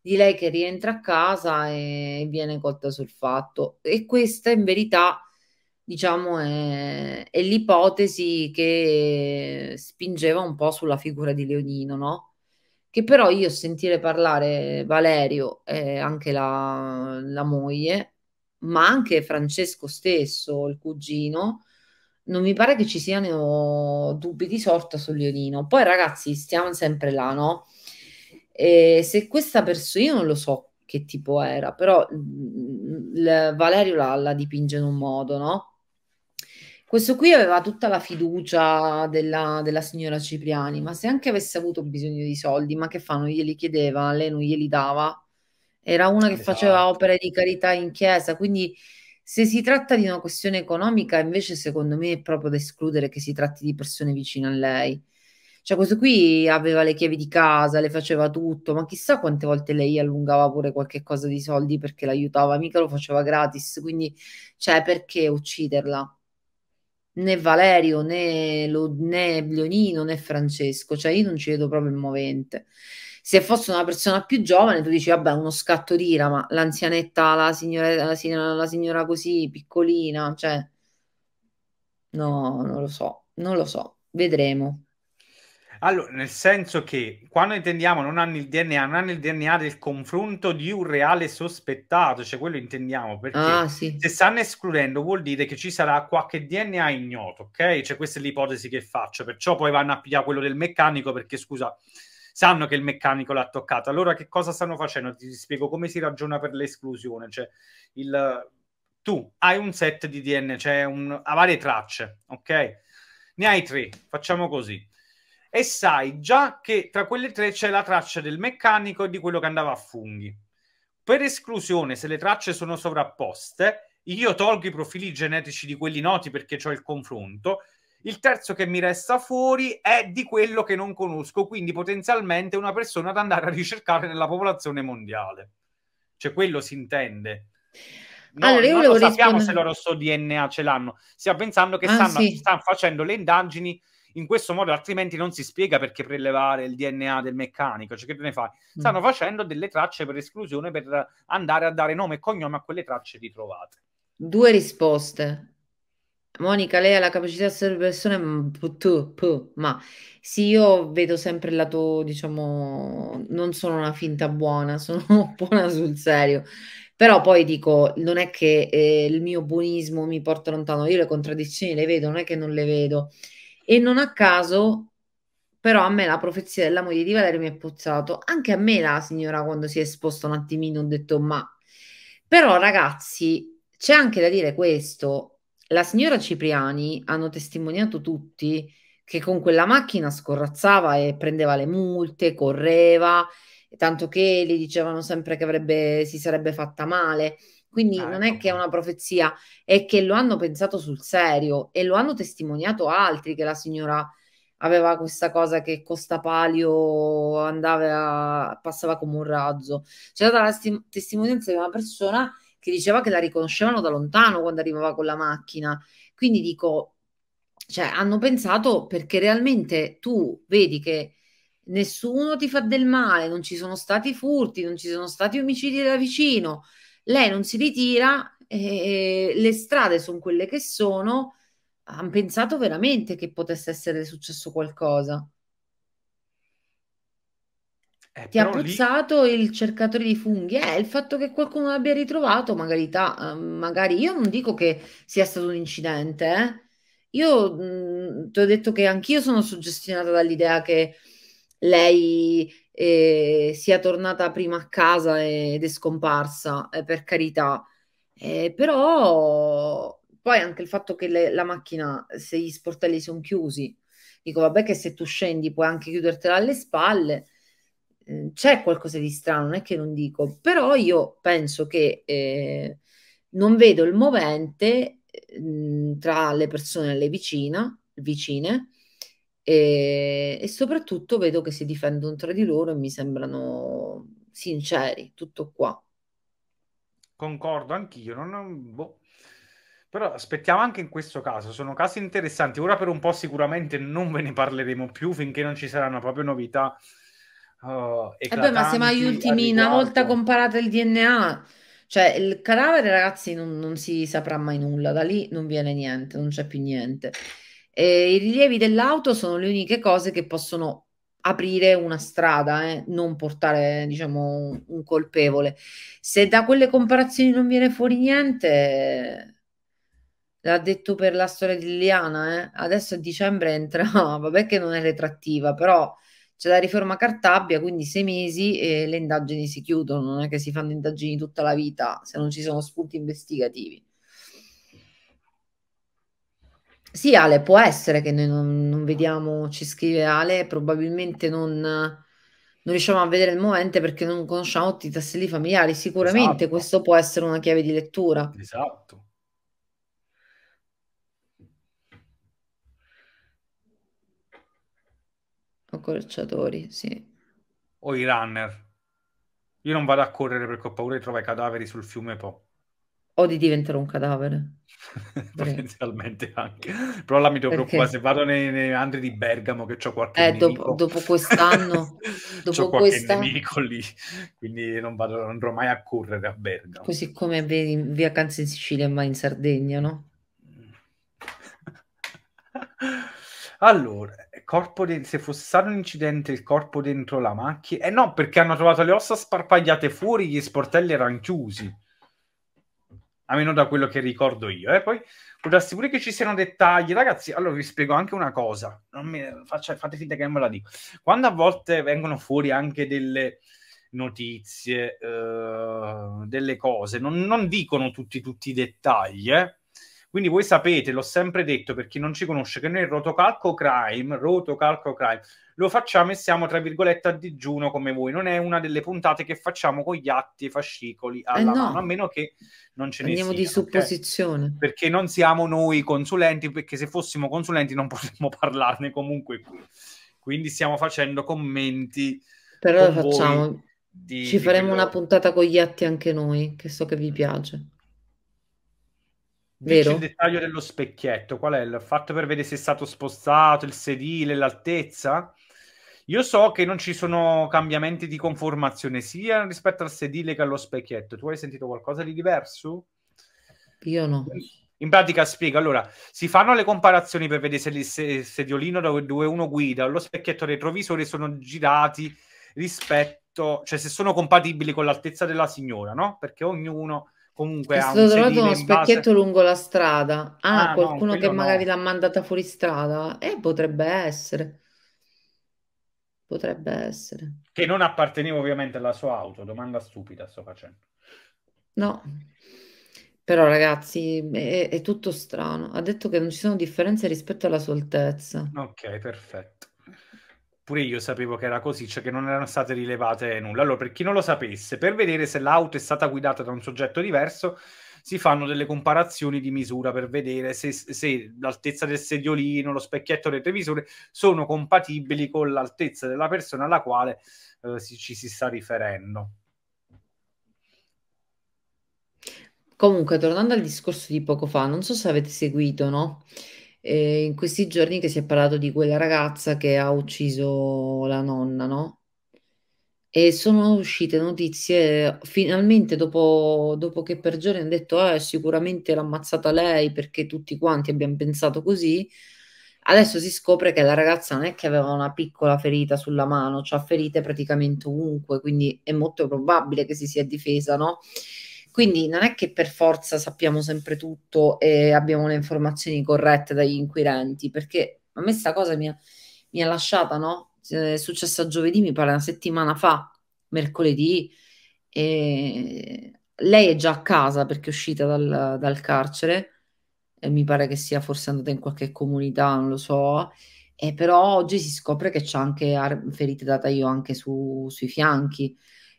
di lei che rientra a casa e viene colta sul fatto. E questa in verità, diciamo, è, è l'ipotesi che spingeva un po' sulla figura di Leonino, no? Che però io sentire parlare Valerio e anche la, la moglie, ma anche Francesco stesso, il cugino, non mi pare che ci siano dubbi di sorta su Leonino. Poi ragazzi, stiamo sempre là, no? E se questa persona, io non lo so che tipo era, però mm, Valerio la, la dipinge in un modo, no? Questo qui aveva tutta la fiducia della, della, signora Cipriani, ma se anche avesse avuto bisogno di soldi, ma che fa? Non Glieli chiedeva, lei non glieli dava. Era una che esatto. faceva opere di carità in chiesa, quindi se si tratta di una questione economica, invece secondo me è proprio da escludere che si tratti di persone vicine a lei. Cioè, questo qui aveva le chiavi di casa, le faceva tutto, ma chissà quante volte lei allungava pure qualche cosa di soldi perché l'aiutava, mica lo faceva gratis, quindi, cioè, perché ucciderla? Né Valerio, né, Lo, né Leonino, né Francesco, cioè, io non ci vedo proprio il movente. Se fosse una persona più giovane, tu dici, vabbè, uno scatto di ira, ma l'anzianetta, la signora, la signora, la signora così, piccolina, cioè... No, non lo so, non lo so, vedremo. Allora, nel senso che quando intendiamo non hanno il DNA, non hanno il DNA del confronto di un reale sospettato, cioè quello intendiamo perché ah, sì. se stanno escludendo vuol dire che ci sarà qualche DNA ignoto, ok? Cioè questa è l'ipotesi che faccio, perciò poi vanno a pigliare quello del meccanico perché scusa, sanno che il meccanico l'ha toccato. Allora che cosa stanno facendo? Ti spiego come si ragiona per l'esclusione, cioè il tu hai un set di DNA, cioè un... a varie tracce, ok? Ne hai tre, facciamo così e sai già che tra quelle tre c'è la traccia del meccanico e di quello che andava a funghi. Per esclusione, se le tracce sono sovrapposte, io tolgo i profili genetici di quelli noti perché ho il confronto. Il terzo che mi resta fuori è di quello che non conosco, quindi potenzialmente una persona da andare a ricercare nella popolazione mondiale. Cioè, quello si intende. No, allora, io non sappiamo rispondere... se loro so DNA ce l'hanno. Stiamo pensando che ah, stanno, sì. stanno facendo le indagini in questo modo, altrimenti non si spiega perché prelevare il DNA del meccanico, cioè che te ne fai? Mm. Stanno mm. facendo delle tracce per esclusione per andare a dare nome e cognome a quelle tracce ritrovate. Due risposte. Monica, lei ha la capacità di essere persone, mm, ma sì, io vedo sempre il lato, diciamo, non sono una finta buona, sono buona sul serio. Però poi dico, non è che eh, il mio buonismo mi porta lontano, io le contraddizioni le vedo, non è che non le vedo e non a caso però a me la profezia della moglie di Valerio mi è puzzato. Anche a me la signora quando si è esposta un attimino ho detto ma... Però ragazzi, c'è anche da dire questo. La signora Cipriani hanno testimoniato tutti che con quella macchina scorrazzava e prendeva le multe, correva, tanto che le dicevano sempre che avrebbe, si sarebbe fatta male. Quindi ah, non è ecco. che è una profezia, è che lo hanno pensato sul serio e lo hanno testimoniato altri che la signora aveva questa cosa che Costa Palio andava, a, passava come un razzo. C'è stata la sti- testimonianza di una persona che diceva che la riconoscevano da lontano quando arrivava con la macchina. Quindi dico, cioè, hanno pensato perché realmente tu vedi che nessuno ti fa del male, non ci sono stati furti, non ci sono stati omicidi da vicino lei non si ritira, eh, eh le strade sono quelle che sono, hanno pensato veramente che potesse essere successo qualcosa. Eh, Ti ha puzzato lì... il cercatore di funghi? Eh, il fatto che qualcuno l'abbia ritrovato, magari, ta, ehm, magari io non dico che sia stato un incidente, eh. Io mm, ti ho detto che anch'io sono suggestionata dall'idea che lei sia tornata prima a casa ed è scomparsa, eh, per carità. Eh, però poi anche il fatto che le, la macchina, se gli sportelli sono chiusi, dico vabbè che se tu scendi puoi anche chiudertela alle spalle, mm, c'è qualcosa di strano, non è che non dico, però io penso che eh, non vedo il movente mm, tra le persone alle vicina, vicine e, ehm, e soprattutto vedo che si difendono tra di loro e mi sembrano sinceri, tutto qua. Concordo anch'io, non, boh. però aspettiamo anche in questo caso, sono casi interessanti, ora per un po' sicuramente non ve ne parleremo più finché non ci saranno proprio novità. Uh, oh, e eh beh, ma se mai ultimi, una volta comparato il DNA, cioè il cadavere ragazzi non, non si saprà mai nulla, da lì non viene niente, non c'è più niente. Eh, I rilievi dell'auto sono le uniche cose che possono aprire una strada, eh, non portare diciamo, un colpevole. Se da quelle comparazioni non viene fuori niente, l'ha detto per la storia di Liliana, eh. adesso a dicembre entra, vabbè che non è retrattiva, però c'è la riforma Cartabia, quindi sei mesi e le indagini si chiudono, non è che si fanno indagini tutta la vita se non ci sono spunti investigativi. Sì, Ale, può essere che noi non, non vediamo, ci scrive Ale, probabilmente non, non, riusciamo a vedere il movente perché non conosciamo tutti i tasselli familiari. Sicuramente esatto. questo può essere una chiave di lettura. Esatto. O corciatori, sì. O i runner. Io non vado a correre perché ho paura di trovare i cadaveri sul fiume Po o di diventare un cadavere. Potenzialmente anche. Però la mi devo Perché? preoccupare se vado nei, nei andri di Bergamo che ho qualche eh, dopo, dopo, quest'anno, dopo questa... nemico lì, quindi non, vado, non, andrò mai a correre a Bergamo. Così come in vacanze in Sicilia ma in Sardegna, no? Allora, corpo de- se fosse stato un incidente, il corpo dentro la macchina... Eh no, perché hanno trovato le ossa sparpagliate fuori, gli sportelli erano chiusi almeno da quello che ricordo io. Eh. Poi può darsi pure che ci siano dettagli. Ragazzi, allora vi spiego anche una cosa, faccia, fate finta che non me la dico. Quando a volte vengono fuori anche delle notizie, eh, delle cose, non, non dicono tutti, tutti i dettagli, eh. Quindi voi sapete, l'ho sempre detto per chi non ci conosce, che noi rotocalco crime, rotocalco crime, lo facciamo e siamo tra virgolette a digiuno come voi. Non è una delle puntate che facciamo con gli atti e fascicoli alla eh no. mano, a meno che non ce Andiamo ne sia. Andiamo di okay? supposizione. Perché non siamo noi consulenti, perché se fossimo consulenti non potremmo parlarne comunque qui. Quindi stiamo facendo commenti. Però facciamo. Di, Ci faremo quello... una puntata con gli atti anche noi, che so che vi piace. Vero? il dettaglio dello specchietto, qual è il fatto per vedere se è stato spostato, il sedile, l'altezza? Io so che non ci sono cambiamenti di conformazione sia rispetto al sedile che allo specchietto. Tu hai sentito qualcosa di diverso? Io no. In pratica spiego, allora, si fanno le comparazioni per vedere se il sediolino dove uno guida lo specchietto retrovisore sono girati rispetto, cioè se sono compatibili con l'altezza della signora, no? Perché ognuno comunque è ha stato trovato uno specchietto base... lungo la strada. Ah, ah qualcuno no, che magari no. l'ha mandata fuori strada? Eh, potrebbe essere. Potrebbe essere. Che non apparteneva ovviamente alla sua auto, domanda stupida sto facendo. No. Però ragazzi, è, è tutto strano. Ha detto che non ci sono differenze rispetto alla sua altezza. Ok, perfetto pure io sapevo che era così, cioè che non erano state rilevate nulla. Allora, per chi non lo sapesse, per vedere se l'auto è stata guidata da un soggetto diverso, si fanno delle comparazioni di misura per vedere se, se l'altezza del sediolino, lo specchietto retrovisore sono compatibili con l'altezza della persona alla quale eh, si, ci si sta riferendo. Comunque, tornando al discorso di poco fa, non so se avete seguito, no? eh, in questi giorni che si è parlato di quella ragazza che ha ucciso la nonna, no? E sono uscite notizie finalmente dopo, dopo che per giorni hanno detto eh, sicuramente l'ha ammazzata lei perché tutti quanti abbiamo pensato così. Adesso si scopre che la ragazza non è che aveva una piccola ferita sulla mano, c'ha cioè ferite praticamente ovunque, quindi è molto probabile che si sia difesa, no? Quindi non è che per forza sappiamo sempre tutto e abbiamo le informazioni corrette dagli inquirenti, perché a me sta cosa mi ha, mi ha lasciata, no? Cioè, è successa giovedì, mi pare una settimana fa, mercoledì, e lei è già a casa perché è uscita dal, dal carcere, mi pare che sia forse andata in qualche comunità, non lo so, e però oggi si scopre che c'è anche ferite da taglio anche su, sui fianchi,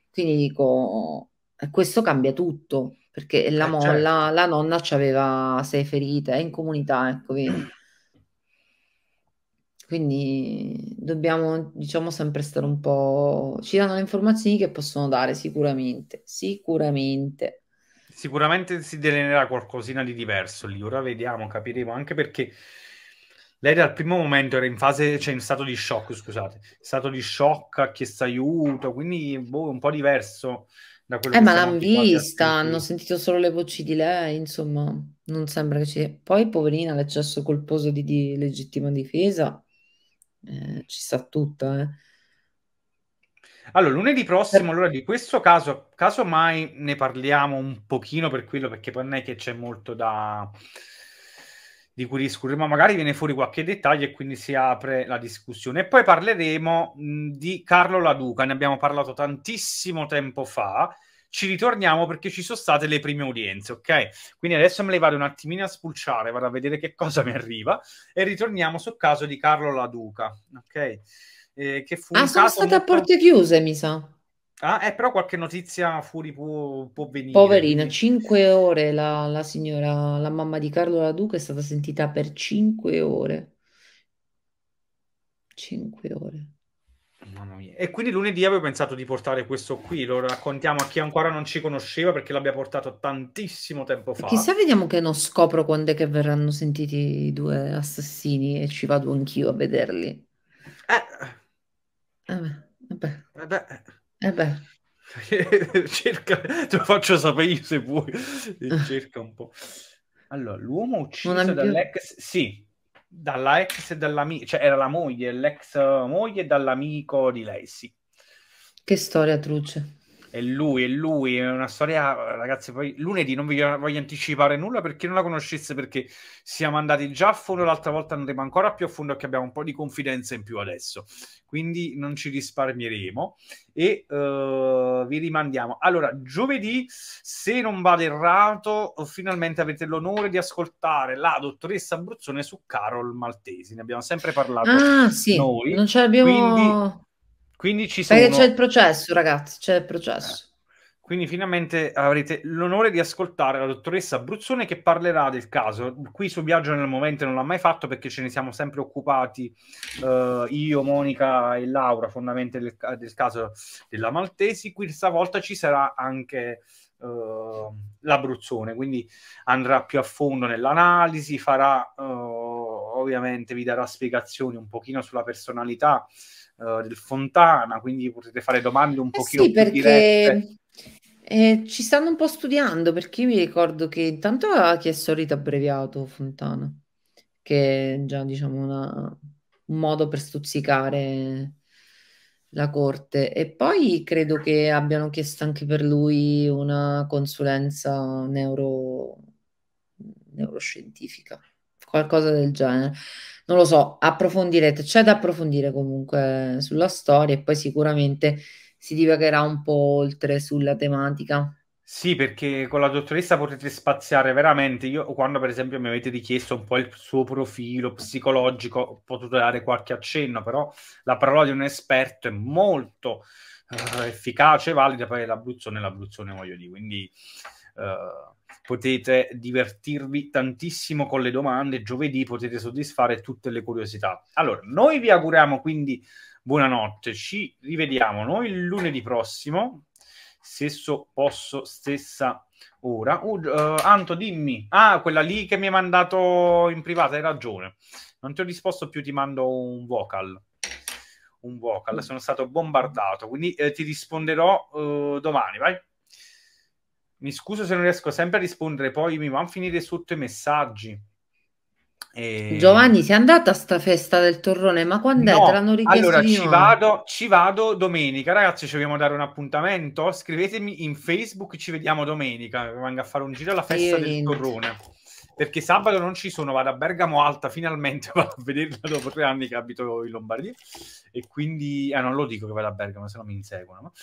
quindi dico questo cambia tutto, perché la eh, molla, certo. la nonna ci aveva sei ferite, in comunità, ecco, Quindi dobbiamo, diciamo, sempre stare un po'... Ci danno le informazioni che possono dare, sicuramente, sicuramente. Sicuramente si delinerà qualcosina di diverso lì, ora vediamo, capiremo, anche perché lei dal primo momento era in fase, cioè in stato di shock, scusate, stato di shock, ha chiesto aiuto, quindi boh, un po' diverso da quello eh, che ma l'hanno vista, hanno sentito solo le voci di lei, insomma, non sembra che ci... Poi, poverina, l'eccesso colposo di, di legittima difesa, eh, ci sta tutta, eh. Allora, lunedì prossimo, allora di questo caso, casomai ne parliamo un pochino per quello, perché poi non è che c'è molto da, di cui discuteremo, magari viene fuori qualche dettaglio e quindi si apre la discussione. E poi parleremo mh, di Carlo Laduca, ne abbiamo parlato tantissimo tempo fa, ci ritorniamo perché ci sono state le prime udienze, ok? Quindi adesso me le vado un attimino a spulciare, vado a vedere che cosa mi arriva e ritorniamo sul caso di Carlo Laduca, ok? Eh, che fu ah, sono state molto... a porte chiuse, mi sa. So. Ah, eh, però qualche notizia fuori può, può venire. Poverina, cinque ore la, la signora, la mamma di Carlo La Duca è stata sentita per cinque ore. Cinque ore. Mamma mia. E quindi lunedì avevo pensato di portare questo qui, lo raccontiamo a chi ancora non ci conosceva perché l'abbia portato tantissimo tempo fa. Chissà, vediamo che non scopro quando è che verranno sentiti i due assassini e ci vado anch'io a vederli. Eh. Vabbè, vabbè. vabbè. Eh. Eh beh. cerca, te lo faccio sapere io se vuoi. Eh. Cerca un po'. Allora, l'uomo ucciso più... dall'ex... Sì, dalla ex e dall'amico, cioè era la moglie, l'ex moglie dall'amico di lei, sì. Che storia truce è lui, è lui, è una storia, ragazzi, poi lunedì non vi voglio anticipare nulla perché non la conoscesse perché siamo andati già a fondo l'altra volta, andremo ancora più a fondo perché abbiamo un po' di confidenza in più adesso, quindi non ci risparmieremo e uh, vi rimandiamo. Allora, giovedì, se non vado errato, finalmente avete l'onore di ascoltare la dottoressa Abruzzone su Carol Maltesi, ne abbiamo sempre parlato ah, sì, noi. Non ce l'abbiamo... Quindi quindi ci sono... c'è il processo, ragazzi, c'è il processo. Eh. Quindi finalmente avrete l'onore di ascoltare la dottoressa Abruzzone che parlerà del caso. Qui su Viaggio nel momento non l'ha mai fatto perché ce ne siamo sempre occupati eh, io, Monica e Laura, fondamentalmente del, del, caso della Maltesi. Qui stavolta ci sarà anche eh, l'Abruzzone, quindi andrà più a fondo nell'analisi, farà eh, ovviamente vi darà spiegazioni un pochino sulla personalità uh, del Fontana, quindi potete fare domande un eh pochino sì, più perché... dirette. Eh, ci stanno un po' studiando perché mi ricordo che intanto ha chiesto rito abbreviato Fontana, che è già diciamo una, un modo per stuzzicare la corte e poi credo che abbiano chiesto anche per lui una consulenza neuro... neuroscientifica, qualcosa del genere non lo so, approfondirete, c'è da approfondire comunque sulla storia e poi sicuramente si divagherà un po' oltre sulla tematica. Sì, perché con la dottoressa potete spaziare veramente. Io, quando per esempio mi avete richiesto un po' il suo profilo psicologico, ho potuto dare qualche accenno, però la parola di un esperto è molto eh, efficace e valida. Poi l'Abruzzone è voglio dire. Quindi eh, potete divertirvi tantissimo con le domande, giovedì potete soddisfare tutte le curiosità. Allora, noi vi auguriamo quindi buonanotte, ci rivediamo noi lunedì prossimo, stesso posso, stessa ora. Uh, uh, Anto, dimmi. Ah, quella lì che mi hai mandato in privata, hai ragione. Non ti ho risposto più, ti mando un vocal. Un vocal, sono stato bombardato, quindi eh, ti risponderò uh, domani, vai mi scuso se non riesco sempre a rispondere, poi mi vanno a finire sotto i messaggi. E... Giovanni, sei andata a sta festa del torrone? Ma quando no, è? Te l'hanno richiesto? Allora, ci vado, ci vado, domenica, ragazzi. Ci vogliamo dare un appuntamento? Scrivetemi in Facebook, ci vediamo domenica. Vengo a fare un giro alla festa Io del niente. torrone perché sabato non ci sono, vado a Bergamo Alta, finalmente vado a vederla dopo tre anni che abito in Lombardia e quindi, ah non lo dico che vado a Bergamo, se no mi inseguono,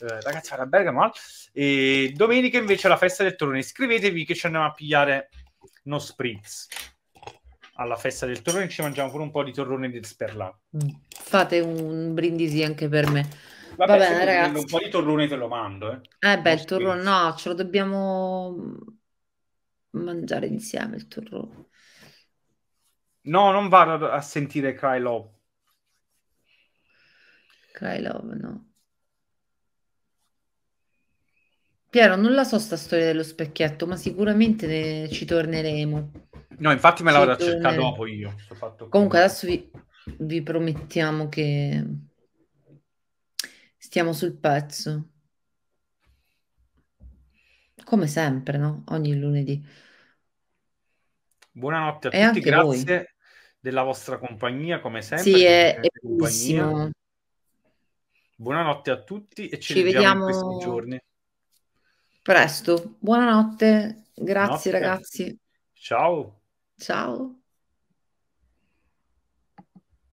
eh, ragazzi vado a Bergamo Alta e domenica invece la festa del torrone, iscrivetevi che ci andiamo a pigliare uno spritz alla festa del torrone ci mangiamo pure un po' di torrone di Sperla Fate un brindisi anche per me. Vabbè, Va bene, ragazzi. Un po' di torrone te lo mando. Eh, eh beh, il torrone no, ce lo dobbiamo mangiare insieme il torrone. No, non vado a sentire Cry Love. Cry Love, no. Piero, non la so sta storia dello specchietto, ma sicuramente ne... ci torneremo. No, infatti me la vado a cercare dopo io. Comunque come... adesso vi... vi promettiamo che stiamo sul pezzo come sempre, no? Ogni lunedì. Buonanotte a e tutti, grazie voi. della vostra compagnia, come sempre. Sì, è, è bellissimo. Buonanotte a tutti e ci, ci vediamo in questi giorni. Presto, buonanotte, grazie Notte. ragazzi. Ciao. Ciao.